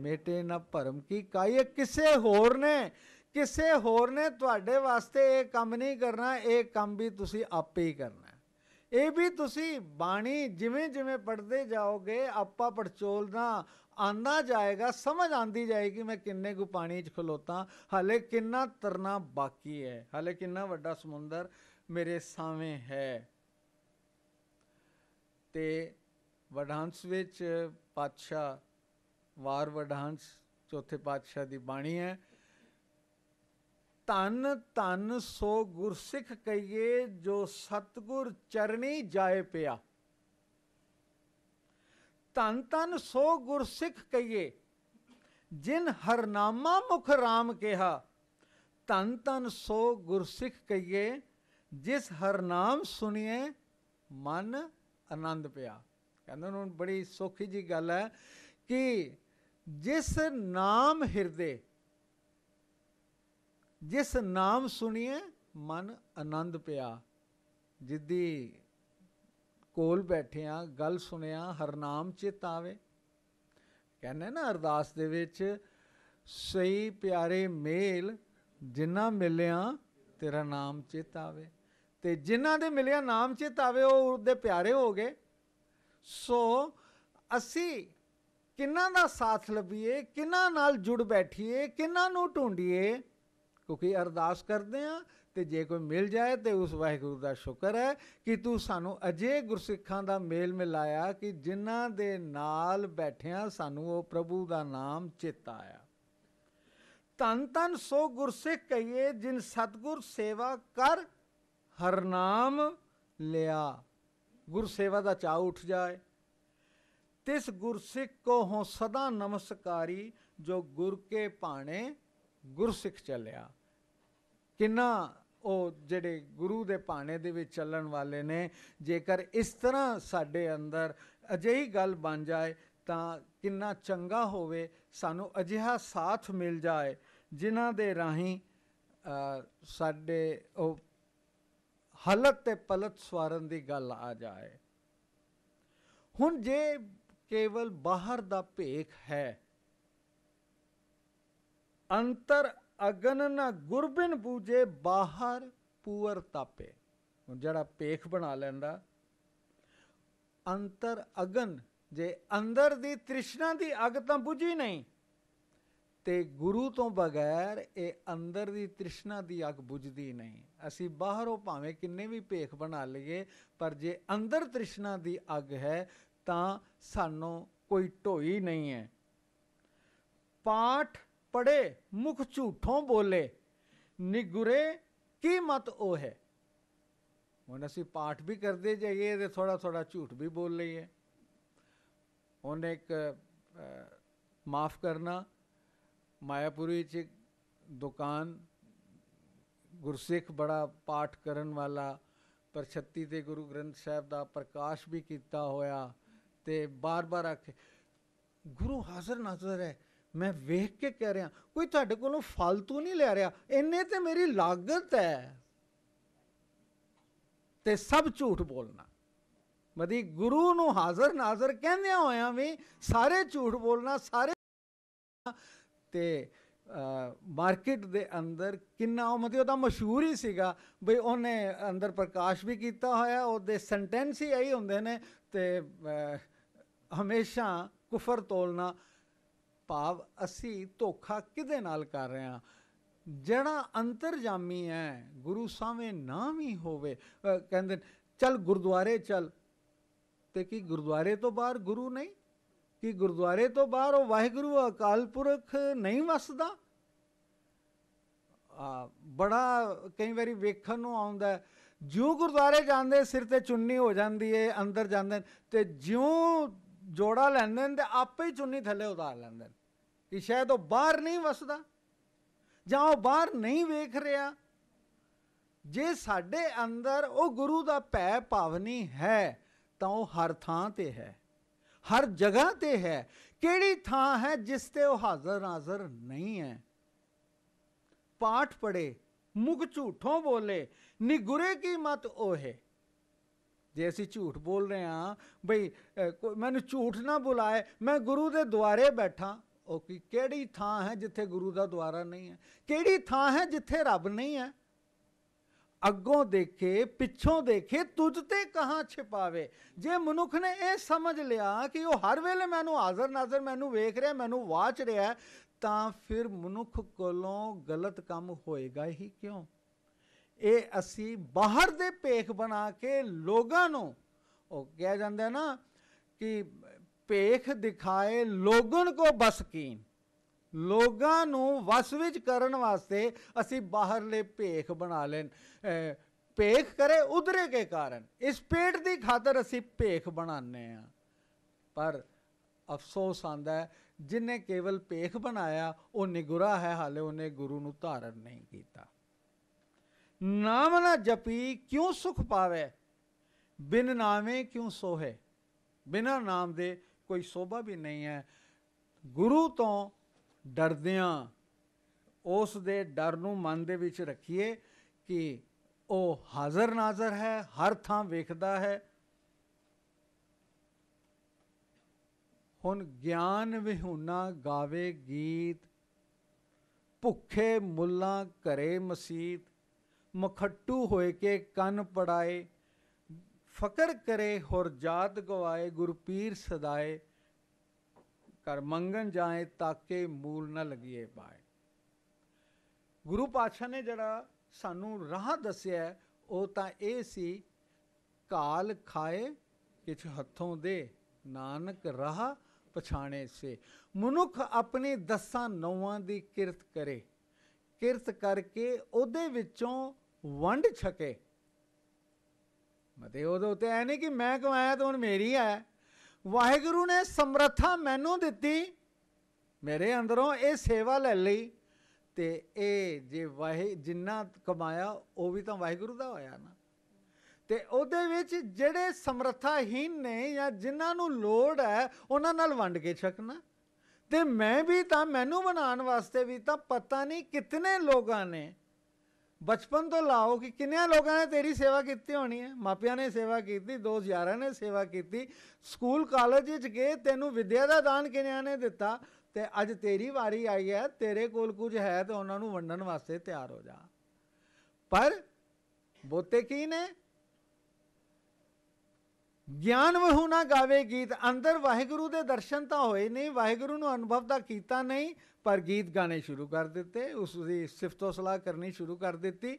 ਮੇਟੇ ਨਾ ਭਰਮ ਕੀ ਕਾਇ ਕਿਸੇ ਹੋਰ ਨੇ ਕਿਸੇ ਹੋਰ ਨੇ ਤੁਹਾਡੇ ਵਾਸਤੇ ਇਹ ਕੰਮ ਨਹੀਂ ਕਰਨਾ ਇਹ ਕੰਮ ਵੀ ਤੁਸੀਂ ਆਪੇ ਹੀ ਕਰਨਾ ਇਹ ਵੀ ਤੁਸੀਂ ਬਾਣੀ ਜਿਵੇਂ ਜਿਵੇਂ ਪੜਦੇ ਜਾਓਗੇ ਆਪਾ ਪੜਚੋਲਣਾ ਆਂਦਾ ਜਾਏਗਾ ਸਮਝ ਆਂਦੀ ਜਾਏਗੀ ਮੈਂ ਕਿੰਨੇ ਕੁ ਪਾਣੀ 'ਚ ਖਲੋਤਾ ਹਾਲੇ ਕਿੰਨਾ ਤਰਨਾ ਬਾਕੀ ਹੈ ਹਾਲੇ ਕਿੰਨਾ ਵੱਡਾ ਸਮੁੰਦਰ ਮੇਰੇ ਸਾਹਮਣੇ ਹੈ ਤੇ ਵਡਾਂਸ ਵਿੱਚ ਪਾਤਸ਼ਾਹ ਵਾਰ ਵਡਾਂਸ ਚੌਥੇ ਪਾਤਸ਼ਾਹ ਦੀ ਬਾਣੀ ਹੈ ਤਨ ਤਨ ਸੋ ਗੁਰਸਿੱਖ ਕਹੀਏ ਜੋ ਸਤਗੁਰ ਚਰਣੀ ਜਾਏ ਪਿਆ ਤਨ ਤਨ ਸੋ ਗੁਰਸਿੱਖ ਕਹੀਏ ਜਿਨ ਹਰਨਾਮਾ ਮੁਖ ਰਾਮ ਕਿਹਾ ਤਨ ਤਨ ਸੋ ਗੁਰਸਿੱਖ ਕਹੀਏ ਜਿਸ ਹਰਨਾਮ ਸੁਣੀਏ ਮਨ ਆਨੰਦ ਪਿਆ ਕਹਿੰਦੇ ਨੂੰ ਬੜੀ ਸੋਖੀ ਜੀ ਗੱਲ ਹੈ ਕਿ ਜਿਸ ਨਾਮ ਹਿਰਦੇ ਜਿਸ ਨਾਮ ਸੁਣੀਏ ਮਨ ਆਨੰਦ ਪਿਆ ਜਿੱਦੀ ਕੋਲ ਬੈਠਿਆਂ ਗੱਲ ਸੁਣਿਆ ਹਰਨਾਮ ਚਿਤ ਆਵੇ ਕਹਿੰਦੇ ਨਾ ਅਰਦਾਸ ਦੇ ਵਿੱਚ ਸਹੀ ਪਿਆਰੇ ਮੇਲ ਜਿਨ੍ਹਾਂ ਮਿਲਿਆ ਤੇਰਾ ਨਾਮ ਚਿਤ ਆਵੇ ਤੇ ਜਿਨ੍ਹਾਂ ਦੇ ਮਿਲਿਆ ਨਾਮ ਚਿਤ ਆਵੇ ਉਹ ਉਹਦੇ ਪਿਆਰੇ ਹੋ ਗਏ ਸੋ ਅਸੀਂ ਕਿੰਨਾਂ ਦਾ ਸਾਥ ਲੱਭੀਏ ਕਿੰਨਾਂ ਨਾਲ ਜੁੜ ਬੈਠੀਏ ਕਿੰਨਾਂ ਨੂੰ ਢੂੰਡੀਏ ਕਿਉਂਕਿ ਅਰਦਾਸ ਕਰਦੇ ਆ ਤੇ ਜੇ ਕੋਈ ਮਿਲ ਜਾਏ ਤੇ ਉਸ ਵਾਹਿਗੁਰੂ ਦਾ ਸ਼ੁਕਰ ਹੈ ਕਿ ਤੂੰ ਸਾਨੂੰ ਅਜੇ ਗੁਰਸਿੱਖਾਂ ਦਾ ਮੇਲ ਮਿਲਾਇਆ ਕਿ ਜਿਨ੍ਹਾਂ ਦੇ ਨਾਲ ਬੈਠਿਆਂ ਸਾਨੂੰ ਉਹ ਪ੍ਰਭੂ ਦਾ ਨਾਮ ਚੇਤਾ ਆਇਆ ਤਨ ਤਨ ਸੋ ਗੁਰਸਿੱਖ ਕਹੀਏ ਜਿਨ ਸਤਗੁਰ ਸੇਵਾ ਕਰ ਹਰ ਨਾਮ ਲਿਆ ਗੁਰ ਸੇਵਾ ਦਾ ਚਾਹ ਉੱਠ ਜਾਏ ਤਿਸ ਗੁਰਸਿੱਖ ਕੋ ਹੋ ਸਦਾ ਨਮਸਕਾਰੀ ਜੋ ਗੁਰ ਕੇ ਭਾਣੇ ਗੁਰਸਿੱਖ ਚੱਲਿਆ ਕਿੰਨਾ ਉਹ ਜਿਹੜੇ ਗੁਰੂ ਦੇ ਭਾਣੇ ਦੇ ਵਿੱਚ ਚੱਲਣ ਵਾਲੇ ਨੇ ਜੇਕਰ ਇਸ ਤਰ੍ਹਾਂ ਸਾਡੇ ਅੰਦਰ ਅਜਿਹੀ ਗੱਲ ਬਣ ਜਾਏ ਤਾਂ ਕਿੰਨਾ ਚੰਗਾ ਹੋਵੇ ਸਾਨੂੰ ਅਜਿਹਾ ਸਾਥ ਮਿਲ ਜਾਏ ਜਿਨ੍ਹਾਂ ਦੇ ਰਾਹੀਂ ਸਾਡੇ ਉਹ ਹਲਤ ਤੇ ਪਲਤ ਸਵਾਰਨ ਦੀ ਗੱਲ ਆ ਜਾਏ ਹੁਣ ਜੇ ਕੇਵਲ ਬਾਹਰ ਦਾ ਭੇਖ ਹੈ ਅੰਤਰ ਅਗਨ ਨਾ ਗੁਰਬਿਨ ਬੂਜੇ ਬਾਹਰ ਪੂਰ ਤਾਪੇ ਹੁਣ ਜਿਹੜਾ ਪੇਖ ਬਣਾ ਲੈਂਦਾ ਅੰਤਰ ਅਗਨ ਜੇ ਅੰਦਰ ਦੀ ਤ੍ਰਿਸ਼ਨਾ ਦੀ ਅਗ ਤਾਂ ਬੁਝੀ ਨਹੀਂ ਤੇ ਗੁਰੂ ਤੋਂ ਬਗੈਰ ਇਹ ਅੰਦਰ ਦੀ ਤ੍ਰਿਸ਼ਨਾ ਦੀ ਅਗ ਬੁਝਦੀ ਨਹੀਂ ਅਸੀਂ ਬਾਹਰੋਂ ਭਾਵੇਂ ਕਿੰਨੇ ਵੀ ਪੇਖ ਬਣਾ ਲਈਏ ਪਰ ਜੇ ਅੰਦਰ ਤ੍ਰਿਸ਼ਨਾ ਦੀ ਅਗ ਹੈ ਤਾਂ ਸਾਨੂੰ ਕੋਈ ਢੋਈ ਨਹੀਂ ਹੈ ਪਾਠ ਪੜੇ ਮੁਖ ਝੂਠੋਂ ਬੋਲੇ ਨਿਗੁਰੇ ਕੀ ਮਤ ਉਹ ਹੈ ਹੁਣ ਅਸੀਂ ਪਾਠ ਵੀ ਕਰਦੇ ਜਾਈਏ ਤੇ ਥੋੜਾ ਥੋੜਾ ਝੂਠ ਵੀ ਬੋਲ ਲਈਏ ਹੁਣ ਇੱਕ ਮਾਫ ਕਰਨਾ ਮਾਇਆਪੁਰੀ ਚ ਦੁਕਾਨ ਗੁਰਸਿੱਖ ਬੜਾ ਪਾਠ ਕਰਨ ਵਾਲਾ ਪਰ 36 ਤੇ ਗੁਰੂ ਗ੍ਰੰਥ ਸਾਹਿਬ ਦਾ ਪ੍ਰਕਾਸ਼ ਵੀ ਕੀਤਾ ਹੋਇਆ ਤੇ ਬਾਰ-ਬਾਰ ਆਖੇ ਗੁਰੂ ਹਾਜ਼ਰ ਨਾਜ਼ਰ ਹੈ ਮੈਂ ਵੇਖ ਕੇ ਕਹਿ ਰਿਹਾ ਕੋਈ ਤੁਹਾਡੇ ਕੋਲੋਂ ਫालतू ਨਹੀਂ ਲੈ ਰਿਹਾ ਇੰਨੇ ਤੇ ਮੇਰੀ ਲਾਗਤ ਹੈ ਤੇ ਸਭ ਝੂਠ ਬੋਲਣਾ ਮਦੀ ਗੁਰੂ ਨੂੰ ਹਾਜ਼ਰ ਨਾਜ਼ਰ ਕਹਿੰਦੇ ਹੋਇਆ ਵੀ ਸਾਰੇ ਝੂਠ ਬੋਲਣਾ ਸਾਰੇ ਤੇ ਮਾਰਕੀਟ ਦੇ ਅੰਦਰ ਕਿੰਨਾ ਉਹ ਮਤੀ ਉਹਦਾ ਮਸ਼ਹੂਰ ਹੀ ਸੀਗਾ ਬਈ ਉਹਨੇ ਅੰਦਰ ਪ੍ਰਕਾਸ਼ ਵੀ ਕੀਤਾ ਹੋਇਆ ਉਹਦੇ ਸੈਂਟੈਂਸ ਹੀ ਆਈ ਹੁੰਦੇ ਨੇ ਤੇ ਹਮੇਸ਼ਾ ਕੁਫਰ ਤੋਲਣਾ ਭਾਵ ਅਸੀਂ ਧੋਖਾ ਕਿਹਦੇ ਨਾਲ ਕਰ ਰਹੇ ਹਾਂ ਜਿਹੜਾ ਅੰਤਰਜਾਮੀ ਹੈ ਗੁਰੂ ਸਾਹਿਬੇ ਨਾਮ ਹੀ ਹੋਵੇ ਕਹਿੰਦੇ ਚੱਲ ਗੁਰਦੁਆਰੇ ਚੱਲ ਤੇ ਕੀ ਗੁਰਦੁਆਰੇ ਤੋਂ ਬਾਹਰ ਗੁਰੂ ਨਹੀਂ ਕਿ ਗੁਰਦੁਆਰੇ ਤੋਂ ਬਾਹਰ ਉਹ ਵਾਹਿਗੁਰੂ ਅਕਾਲ ਪੁਰਖ ਨਹੀਂ ਵਸਦਾ ਆ ਬੜਾ ਕਈ ਵਾਰੀ ਵੇਖਣ ਨੂੰ ਆਉਂਦਾ ਜਿਉਂ ਗੁਰਦੁਆਰੇ ਜਾਂਦੇ ਸਿਰ ਤੇ ਚੁੰਨੀ ਹੋ ਜਾਂਦੀ ਏ ਅੰਦਰ ਜਾਂਦੇ ਤੇ ਜਿਉਂ ਜੋੜਾ ਲੈਂਦੇ ਨੇ ਤੇ ਆਪੇ ਹੀ ਚੁੰਨੀ ਥੱਲੇ ਉਤਾਰ ਲੈਂਦੇ ਨੇ ਕਿ ਸ਼ਾਇਦ ਉਹ ਬਾਹਰ ਨਹੀਂ ਵਸਦਾ ਜਾਂ ਉਹ ਬਾਹਰ ਨਹੀਂ ਵੇਖ ਰਿਹਾ ਜੇ ਸਾਡੇ ਅੰਦਰ ਉਹ ਗੁਰੂ ਦਾ ਭੈ ਭਾਵਨੀ ਹੈ ਤਾਂ ਉਹ ਹਰ ਥਾਂ ਤੇ ਹੈ ਹਰ ਜਗ੍ਹਾ ਤੇ ਹੈ ਕਿਹੜੀ ਥਾਂ ਹੈ ਜਿਸ ਤੇ ਉਹ ਹਾਜ਼ਰ ਨਾਜ਼ਰ ਨਹੀਂ ਹੈ ਪਾਠ ਪੜੇ ਮੁਖ ਝੂਠੋਂ ਬੋਲੇ ਨੀ ਗੁਰੇ ਕੀ ਮਤ ਓਹੇ ਜੇ ਅਸੀਂ ਝੂਠ ਬੋਲ ਰਹੇ ਆ ਬਈ ਮੈਨੂੰ ਝੂਠ ਨਾ ਬੁਲਾਏ ਮੈਂ ਗੁਰੂ ਦੇ ਦੁਆਰੇ ਬੈਠਾ ਉਹ ਕਿ ਕਿਹੜੀ ਥਾਂ ਹੈ ਜਿੱਥੇ ਗੁਰੂ ਦਾ ਦਵਾਰਾ ਨਹੀਂ ਹੈ ਕਿਹੜੀ ਥਾਂ ਹੈ ਜਿੱਥੇ ਰੱਬ ਨਹੀਂ ਹੈ ਅੱਗੋਂ ਦੇਖੇ ਪਿੱਛੋਂ ਦੇਖੇ ਤੁਝ ਤੇ ਕਹਾਂ ਛਿਪਾਵੇ ਜੇ ਮਨੁੱਖ ਨੇ ਇਹ ਸਮਝ ਲਿਆ ਕਿ ਉਹ ਹਰ ਵੇਲੇ ਮੈਨੂੰ ਹਾਜ਼ਰ ਨਾਜ਼ਰ ਮੈਨੂੰ ਵੇਖ ਰਿਹਾ ਮੈਨੂੰ ਵਾਚ ਰਿਹਾ ਤਾਂ ਫਿਰ ਮਨੁੱਖ ਕੋਲੋਂ ਗਲਤ ਕੰਮ ਹੋਏਗਾ ਹੀ ਕਿਉਂ ਇਹ ਅਸੀਂ ਬਾਹਰ ਦੇ ਪੇਖ ਬਣਾ ਕੇ ਲੋਕਾਂ ਨੂੰ ਉਹ ਕਹਿ ਜਾਂਦਾ ਨਾ ਕਿ ਭੇਖ ਦਿਖਾਏ ਲੋਗਨ ਕੋ ਬਸ ਕੀਨ ਲੋਗਾਂ ਨੂੰ ਵਸ ਵਿੱਚ ਕਰਨ ਵਾਸਤੇ ਅਸੀਂ ਬਾਹਰਲੇ ਭੇਖ ਬਣਾ ਲੈਣ ਭੇਖ ਕਰੇ ਉਧਰੇ ਕੇ ਕਾਰਨ ਇਸ ਪੇਟ ਦੀ ਖਾਤਰ ਅਸੀਂ ਭੇਖ ਬਣਾਉਂਦੇ ਆ ਪਰ ਅਫਸੋਸ ਆਂਦਾ ਹੈ ਜਿਨੇ ਕੇਵਲ ਭੇਖ ਬਣਾਇਆ ਉਹ ਨਿਗੁਰਾ ਹੈ ਹਾਲੇ ਉਹਨੇ ਗੁਰੂ ਨੂੰ ਧਾਰਨ ਨਹੀਂ ਕੀਤਾ ਨਾਮ ਨਾ ਜਪੀ ਕਿਉਂ ਸੁਖ ਪਾਵੇ ਬਿਨ ਨਾਮੇ ਕਿਉਂ ਸੋਹੇ ਬਿਨਾ ਨਾਮ ਦੇ ਕੋਈ ਸੋਭਾ ਵੀ ਨਹੀਂ ਹੈ ਗੁਰੂ ਤੋਂ ਡਰਦਿਆਂ ਉਸ ਦੇ ਡਰ ਨੂੰ ਮਨ ਦੇ ਵਿੱਚ ਰੱਖੀਏ ਕਿ ਉਹ ਹਾਜ਼ਰ ਨਾਜ਼ਰ ਹੈ ਹਰ ਥਾਂ ਵੇਖਦਾ ਹੈ ਹੁਣ ਗਿਆਨ ਵਿਹੂਨਾ ਗਾਵੇ ਗੀਤ ਭੁੱਖੇ ਮੁੱਲਾਂ ਘਰੇ ਮਸੀਤ ਮਖੱਟੂ ਹੋਏ ਕੇ ਕੰਨ ਪੜਾਏ ਫਕਰ ਕਰੇ ਹੋਰ ਜਾਤ ਗਵਾਏ ਗੁਰਪੀਰ ਸਦਾਏ ਕਰ ਮੰਗਣ ਜਾਏ ਕਿ ਮੂਲ ਨਾ ਲਗੀਏ ਪਾਏ ਗੁਰੂ ਪਾਤਸ਼ਾਹ ਨੇ ਜਿਹੜਾ ਸਾਨੂੰ ਰਾਹ ਦੱਸਿਆ ਉਹ ਤਾਂ ਇਹ ਸੀ ਕਾਲ ਖਾਏ ਕਿਛ ਹੱਥੋਂ ਦੇ ਨਾਨਕ ਰਾਹ ਪਛਾਣੇ ਸੇ ਮਨੁੱਖ ਆਪਣੇ ਦਸਾਂ ਨੌਵਾਂ ਦੀ ਕਿਰਤ ਕਰੇ ਕਿਰਤ ਕਰਕੇ ਉਹਦੇ ਵਿੱਚੋਂ ਵੰਡ ਛਕੇ ਮਤੇ ਉਹਦੇ ਉੱਤੇ ਐ ਨਹੀਂ ਕਿ ਮੈਂ ਕਮਾਇਆ ਤਾਂ ਹੁਣ ਮੇਰੀ ਹੈ ਵਾਹਿਗੁਰੂ ਨੇ ਸਮਰੱਥਾ ਮੈਨੂੰ ਦਿੱਤੀ ਮੇਰੇ ਅੰਦਰੋਂ ਇਹ ਸੇਵਾ ਲੈ ਲਈ ਤੇ ਇਹ ਜੇ ਵਾਹਿ ਜਿੰਨਾ ਕਮਾਇਆ ਉਹ ਵੀ ਤਾਂ ਵਾਹਿਗੁਰੂ ਦਾ ਹੋਇਆ ਨਾ ਤੇ ਉਹਦੇ ਵਿੱਚ ਜਿਹੜੇ ਸਮਰੱਥਾਹੀਨ ਨੇ ਜਾਂ ਜਿਨ੍ਹਾਂ ਨੂੰ ਲੋੜ ਹੈ ਉਹਨਾਂ ਨਾਲ ਵੰਡ ਕੇ ਛਕਣਾ ਤੇ ਮੈਂ ਵੀ ਤਾਂ ਮੈਨੂੰ ਬਣਾਉਣ ਵਾਸਤੇ ਵੀ ਤਾਂ ਪਤਾ ਨਹੀਂ ਕਿੰਨੇ ਲੋਕਾਂ ਨੇ ਬਚਪਨ ਤੋਂ ਲਾਓ ਕਿ ਕਿੰਨਿਆਂ ਲੋਕਾਂ ਨੇ ਤੇਰੀ ਸੇਵਾ ਕੀਤੀ ਹੋਣੀ ਹੈ ਮਾਪਿਆਂ ਨੇ ਸੇਵਾ ਕੀਤੀ ਦੋਸਤ ਯਾਰਾਂ ਨੇ ਸੇਵਾ ਕੀਤੀ ਸਕੂਲ ਕਾਲਜ ਵਿੱਚ ਗਏ ਤੈਨੂੰ ਵਿਦਿਆ ਦਾ ਦਾਨ ਕਿੰਨਿਆਂ ਨੇ ਦਿੱਤਾ ਤੇ ਅੱਜ ਤੇਰੀ ਵਾਰੀ ਆਈ ਹੈ ਤੇਰੇ ਕੋਲ ਕੁਝ ਹੈ ਤੇ ਉਹਨਾਂ ਨੂੰ ਵੰਡਣ ਵਾਸਤੇ ਤਿਆਰ ਹੋ ਜਾ ਪਰ ਬੋਤੇ ਕੀ ਨੇ ਗਿਆਨ ਵਹੂ ਨਾ ਗਾਵੇ ਗੀਤ ਅੰਦਰ ਵਾਹਿਗੁਰੂ ਦੇ ਦਰਸ਼ਨ ਤਾਂ ਹੋਏ ਨਹੀਂ ਵਾਹਿਗੁਰੂ ਨੂੰ ਅਨੁਭਵ ਤਾਂ ਕੀਤਾ ਨਹੀਂ ਪਰ ਗੀਤ ਗਾਣੇ ਸ਼ੁਰੂ ਕਰ ਦਿੱਤੇ ਉਸ ਦੀ ਸਿਫਤੋ ਸਲਾਹ ਕਰਨੀ ਸ਼ੁਰੂ ਕਰ ਦਿੱਤੀ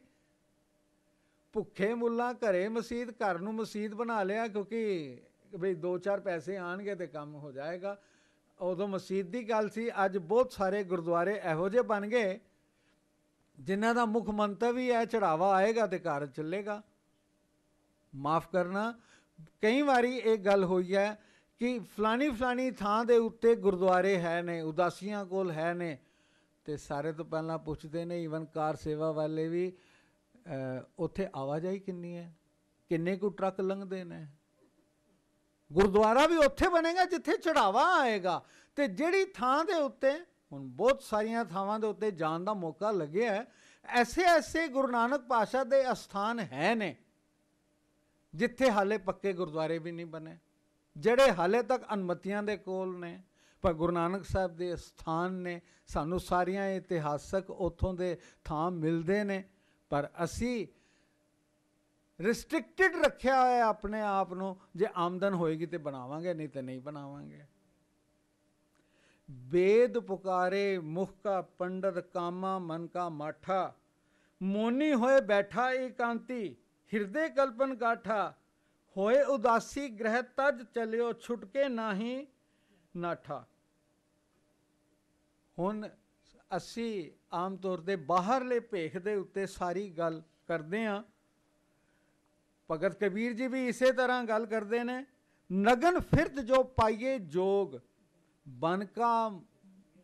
ਭੁੱਖੇ ਮੁੱਲਾਂ ਘਰੇ ਮਸਜਿਦ ਘਰ ਨੂੰ ਮਸਜਿਦ ਬਣਾ ਲਿਆ ਕਿਉਂਕਿ ਬਈ 2-4 ਪੈਸੇ ਆਣਗੇ ਤੇ ਕੰਮ ਹੋ ਜਾਏਗਾ ਉਦੋਂ ਮਸਜਿਦ ਦੀ ਗੱਲ ਸੀ ਅੱਜ ਬਹੁਤ ਸਾਰੇ ਗੁਰਦੁਆਰੇ ਇਹੋ ਜਿਹੇ ਬਣ ਗਏ ਜਿਨ੍ਹਾਂ ਦਾ ਮੁੱਖ ਮੰਤਵ ਹੀ ਹੈ ਚੜਾਵਾ ਆਏਗਾ ਤੇ ਘਰ ਚੱਲੇਗਾ ਮਾਫ ਕਰਨਾ ਕਈ ਵਾਰੀ ਇਹ ਗੱਲ ਹੋਈ ਹੈ ਕਿ ਫਲਾਣੀ ਫਲਾਣੀ ਥਾਂ ਦੇ ਉੱਤੇ ਗੁਰਦੁਆਰੇ ਹੈ ਨੇ ਉਦਾਸੀਆਂ ਕੋਲ ਹੈ ਨੇ ਤੇ ਸਾਰੇ ਤੋਂ ਪਹਿਲਾਂ ਪੁੱਛਦੇ ਨੇ ਇਵਨ ਕਾਰ ਸੇਵਾ ਵਾਲੇ ਵੀ ਉੱਥੇ ਆਵਾਜਾਈ ਕਿੰਨੀ ਹੈ ਕਿੰਨੇ ਕੁ ਟਰੱਕ ਲੰਘਦੇ ਨੇ ਗੁਰਦੁਆਰਾ ਵੀ ਉੱਥੇ ਬਣੇਗਾ ਜਿੱਥੇ ਚੜਾਵਾ ਆਏਗਾ ਤੇ ਜਿਹੜੀ ਥਾਂ ਦੇ ਉੱਤੇ ਹੁਣ ਬਹੁਤ ਸਾਰੀਆਂ ਥਾਵਾਂ ਦੇ ਉੱਤੇ ਜਾਣ ਦਾ ਮੌਕਾ ਲੱਗਿਆ ਹੈ ਐਸੇ ਐਸੇ ਗੁਰੂ ਨਾਨਕ ਪਾਸ਼ਾ ਦੇ ਅਸਥਾਨ ਹੈ ਨੇ ਜਿੱਥੇ ਹਾਲੇ ਪੱਕੇ ਗੁਰਦੁਆਰੇ ਵੀ ਨਹੀਂ ਬਣੇ ਜਿਹੜੇ ਹਾਲੇ ਤੱਕ ਅਨਮਤੀਆਂ ਦੇ ਕੋਲ ਨੇ ਪਰ ਗੁਰੂ ਨਾਨਕ ਸਾਹਿਬ ਦੇ ਸਥਾਨ ਨੇ ਸਾਨੂੰ ਸਾਰੀਆਂ ਇਤਿਹਾਸਕ ਉਥੋਂ ਦੇ ਥਾਂ ਮਿਲਦੇ ਨੇ ਪਰ ਅਸੀਂ ਰਿਸਟ੍ਰਿਕਟਿਡ ਰੱਖਿਆ ਹੋਇਆ ਆਪਣੇ ਆਪ ਨੂੰ ਜੇ ਆਮਦਨ ਹੋਏਗੀ ਤੇ ਬਣਾਵਾਂਗੇ ਨਹੀਂ ਤੇ ਨਹੀਂ ਬਣਾਵਾਂਗੇ ਵੇਦ ਪੁਕਾਰੇ ਮੁਖ ਕਾ ਪੰਡਰ ਕਾਮਾ ਮਨ ਕਾ ਮਾਠਾ ਮੋਨੀ ਹੋਏ ਬੈਠਾ ਇਕਾਂਤੀ ਹਿਰਦੇ ਕਲਪਨ ਗਾਠਾ ਹੋਏ ਉਦਾਸੀ ਗ੍ਰਹਿ ਤਜ ਚਲਿਓ ਛੁਟਕੇ ਨਾਹੀ ਨਾਠਾ ਹੁਣ ਅਸੀਂ ਆਮ ਤੌਰ ਤੇ ਬਾਹਰਲੇ ਭੇਖ ਦੇ ਉੱਤੇ ਸਾਰੀ ਗੱਲ ਕਰਦੇ ਆ ਭਗਤ ਕਬੀਰ ਜੀ ਵੀ ਇਸੇ ਤਰ੍ਹਾਂ ਗੱਲ ਕਰਦੇ ਨੇ ਨਗਨ ਫਿਰਦ ਜੋ ਪਾਈਏ ਜੋਗ ਬਨ ਕਾ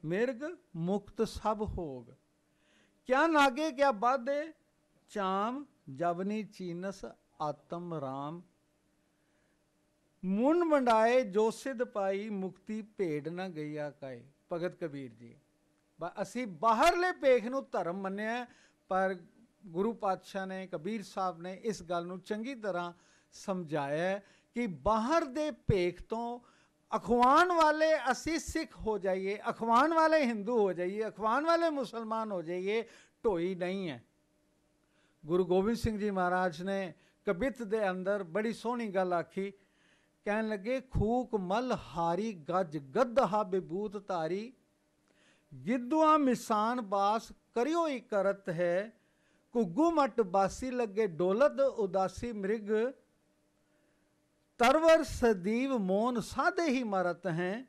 ਮਿਰਗ ਮੁਕਤ ਸਭ ਹੋਗ ਕਿਆ ਨਾਗੇ ਕਿਆ ਬਾਦੇ ਚਾਮ ਜਵਨੀ ਚੀਨਸ ਆਤਮ ਰਾਮ ਮੁੰਨ ਮੰਡਾਏ ਜੋ ਸਿੱਧ ਪਾਈ ਮੁਕਤੀ ਭੇਡ ਨਾ ਗਈਆ ਕਾਏ ਭਗਤ ਕਬੀਰ ਜੀ ਅਸੀਂ ਬਾਹਰਲੇ ਪੇਖ ਨੂੰ ਧਰਮ ਮੰਨਿਆ ਪਰ ਗੁਰੂ ਪਾਤਸ਼ਾਹ ਨੇ ਕਬੀਰ ਸਾਹਿਬ ਨੇ ਇਸ ਗੱਲ ਨੂੰ ਚੰਗੀ ਤਰ੍ਹਾਂ ਸਮਝਾਇਆ ਕਿ ਬਾਹਰ ਦੇ ਪੇਖ ਤੋਂ ਅਖਵਾਨ ਵਾਲੇ ਅਸੀਂ ਸਿੱਖ ਹੋ ਜਾਈਏ ਅਖਵਾਨ ਵਾਲੇ Hindu ਹੋ ਜਾਈਏ ਅਖਵਾਨ ਵਾਲੇ ਮੁਸਲਮਾਨ ਹੋ ਜਾਈਏ ਢੋਈ ਨਹੀਂ ਹੈ ਗੁਰੂ ਗੋਬਿੰਦ ਸਿੰਘ ਜੀ ਮਹਾਰਾਜ ਨੇ ਕਬਿਤ ਦੇ ਅੰਦਰ ਬੜੀ ਸੋਹਣੀ ਗੱਲ ਆਖੀ ਕਹਿਣ ਲੱਗੇ ਖੂਕ ਮਲ ਹਾਰੀ ਗੱਜ ਗੱਧਾ ਬੇਬੂਤ ਧਾਰੀ ਗਿੱਦਵਾ ਮਿਸਾਨ ਬਾਸ ਕਰਿਓ ਹੀ ਕਰਤ ਹੈ ਕੁੱਗੂ ਮਟ ਬਾਸੀ ਲੱਗੇ ਡੋਲਦ ਉਦਾਸੀ ਮ੍ਰਿਗ ਤਰਵਰ ਸਦੀਵ ਮੋਨ ਸਾਦੇ ਹੀ ਮਰਤ ਹੈ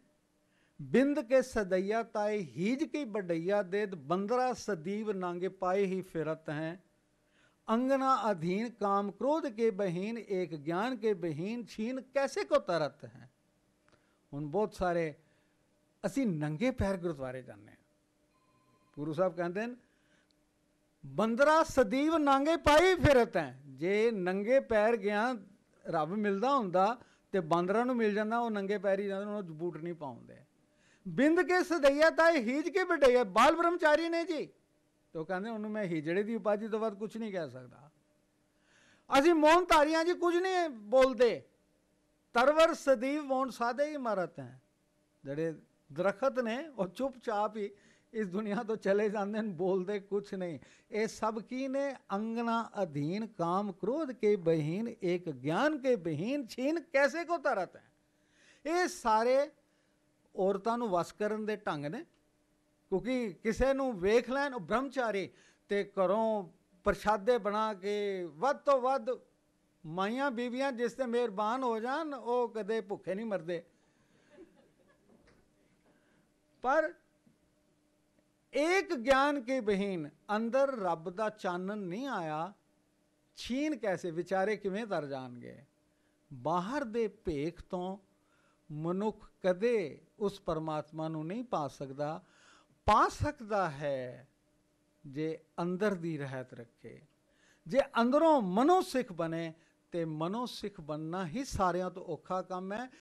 ਬਿੰਦ ਕੇ ਸਦਈਆ ਤਾਏ ਹੀਜ ਕੀ ਬਡਈਆ ਦੇਦ ਬੰਦਰਾ ਸਦੀਵ ਨਾਂਗੇ ਪਾਏ ਹੀ ਫਿਰਤ ਹੈ अंगना अधीन काम क्रोध के बहीन एक ज्ञान के बहीन छीन कैसे को ਤਰਤ ਹੈ ਹੁਣ ਬਹੁਤ ਸਾਰੇ ਅਸੀਂ ਨੰਗੇ ਪੈਰ ਗੁਰਦੁਆਰੇ ਜਾਂਦੇ ਹਾਂ ਗੁਰੂ ਸਾਹਿਬ ਕਹਿੰਦੇ ਨੇ ਬੰਦਰਾ ਸਦੀਵ ਨੰਗੇ ਪਾਈ ਫਿਰਤ ਹੈ ਜੇ ਨੰਗੇ ਪੈਰ ਗਿਆ ਰੱਬ ਮਿਲਦਾ ਹੁੰਦਾ ਤੇ ਬੰਦਰਾਂ ਨੂੰ ਮਿਲ ਜਾਂਦਾ ਉਹ ਨੰਗੇ ਪੈਰ ਹੀ ਜਾਂਦੇ ਉਹਨਾਂ ਨੂੰ ਬੂਟ ਨਹੀਂ ਪਾਉਂਦੇ ਬਿੰਦ ਕੇ ਸਦਈਆ ਤਾਂ ਹੀਜ ਕੇ ਬਟਈਆ ਬਾਲ ਬ੍ਰਹਮਚਾਰੀ ਨੇ ਜੀ ਤੋ ਕਹਿੰਦੇ ਉਹਨੂੰ ਮੈਂ ਹਿਜੜੇ ਦੀ ਉਪਾਧੀ ਤੋਂ ਬਾਅਦ ਕੁਝ ਨਹੀਂ ਕਹਿ ਸਕਦਾ ਅਸੀਂ ਮੌਨ ਤਾਰੀਆਂ ਜੀ ਕੁਝ ਨਹੀਂ ਬੋਲਦੇ ਤਰਵਰ ਸਦੀਵ ਮੌਨ ਸਾਦੇ ਹੀ ਮਰਤ ਹੈ ਜਿਹੜੇ ਦਰਖਤ ਨੇ ਉਹ ਚੁੱਪਚਾਪ ਹੀ ਇਸ ਦੁਨੀਆ ਤੋਂ ਚਲੇ ਜਾਂਦੇ ਨੇ ਬੋਲਦੇ ਕੁਝ ਨਹੀਂ ਇਹ ਸਭ ਕੀ ਨੇ ਅੰਗਨਾ ਅਧੀਨ ਕਾਮ ਕ੍ਰੋਧ ਕੇ ਬਹੀਨ ਇੱਕ ਗਿਆਨ ਕੇ ਬਹੀਨ ਛੀਨ ਕੈਸੇ ਕੋ ਤਰਤ ਹੈ ਇਹ ਸਾਰੇ ਔਰਤਾਂ ਨੂੰ ਵਸ ਕਰਨ ਦੇ ਢੰਗ ਨੇ ਕਿਉਂਕਿ ਕਿਸੇ ਨੂੰ ਵੇਖ ਲੈਣ ਉਹ ਬ੍ਰਹਮਚਾਰੀ ਤੇ ਘਰੋਂ ਪ੍ਰਸ਼ਾਦੇ ਬਣਾ ਕੇ ਵੱਧ ਤੋਂ ਵੱਧ ਮਾਈਆਂ ਬੀਬੀਆਂ ਜਿਸ ਤੇ ਮਿਹਰਬਾਨ ਹੋ ਜਾਣ ਉਹ ਕਦੇ ਭੁੱਖੇ ਨਹੀਂ ਮਰਦੇ ਪਰ ਇੱਕ ਗਿਆਨ ਕੇ ਬਹੀਨ ਅੰਦਰ ਰੱਬ ਦਾ ਚਾਨਣ ਨਹੀਂ ਆਇਆ ਛੀਨ ਕੈਸੇ ਵਿਚਾਰੇ ਕਿਵੇਂ ਤਰ ਜਾਣਗੇ ਬਾਹਰ ਦੇ ਭੇਖ ਤੋਂ ਮਨੁੱਖ ਕਦੇ ਉਸ ਪਰਮਾਤਮਾ ਨੂੰ ਨਹੀਂ ਪਾ ਸਕਦਾ ਪਾ ਸਕਦਾ ਹੈ ਜੇ ਅੰਦਰ ਦੀ ਰਹਿਤ ਰੱਖੇ ਜੇ ਅੰਦਰੋਂ ਮਨੋ ਸਿੱਖ ਬਣੇ ਤੇ ਮਨੋ ਸਿੱਖ ਬੰਨਾ ਹੀ ਸਾਰਿਆਂ ਤੋਂ ਔਖਾ ਕੰਮ ਹੈ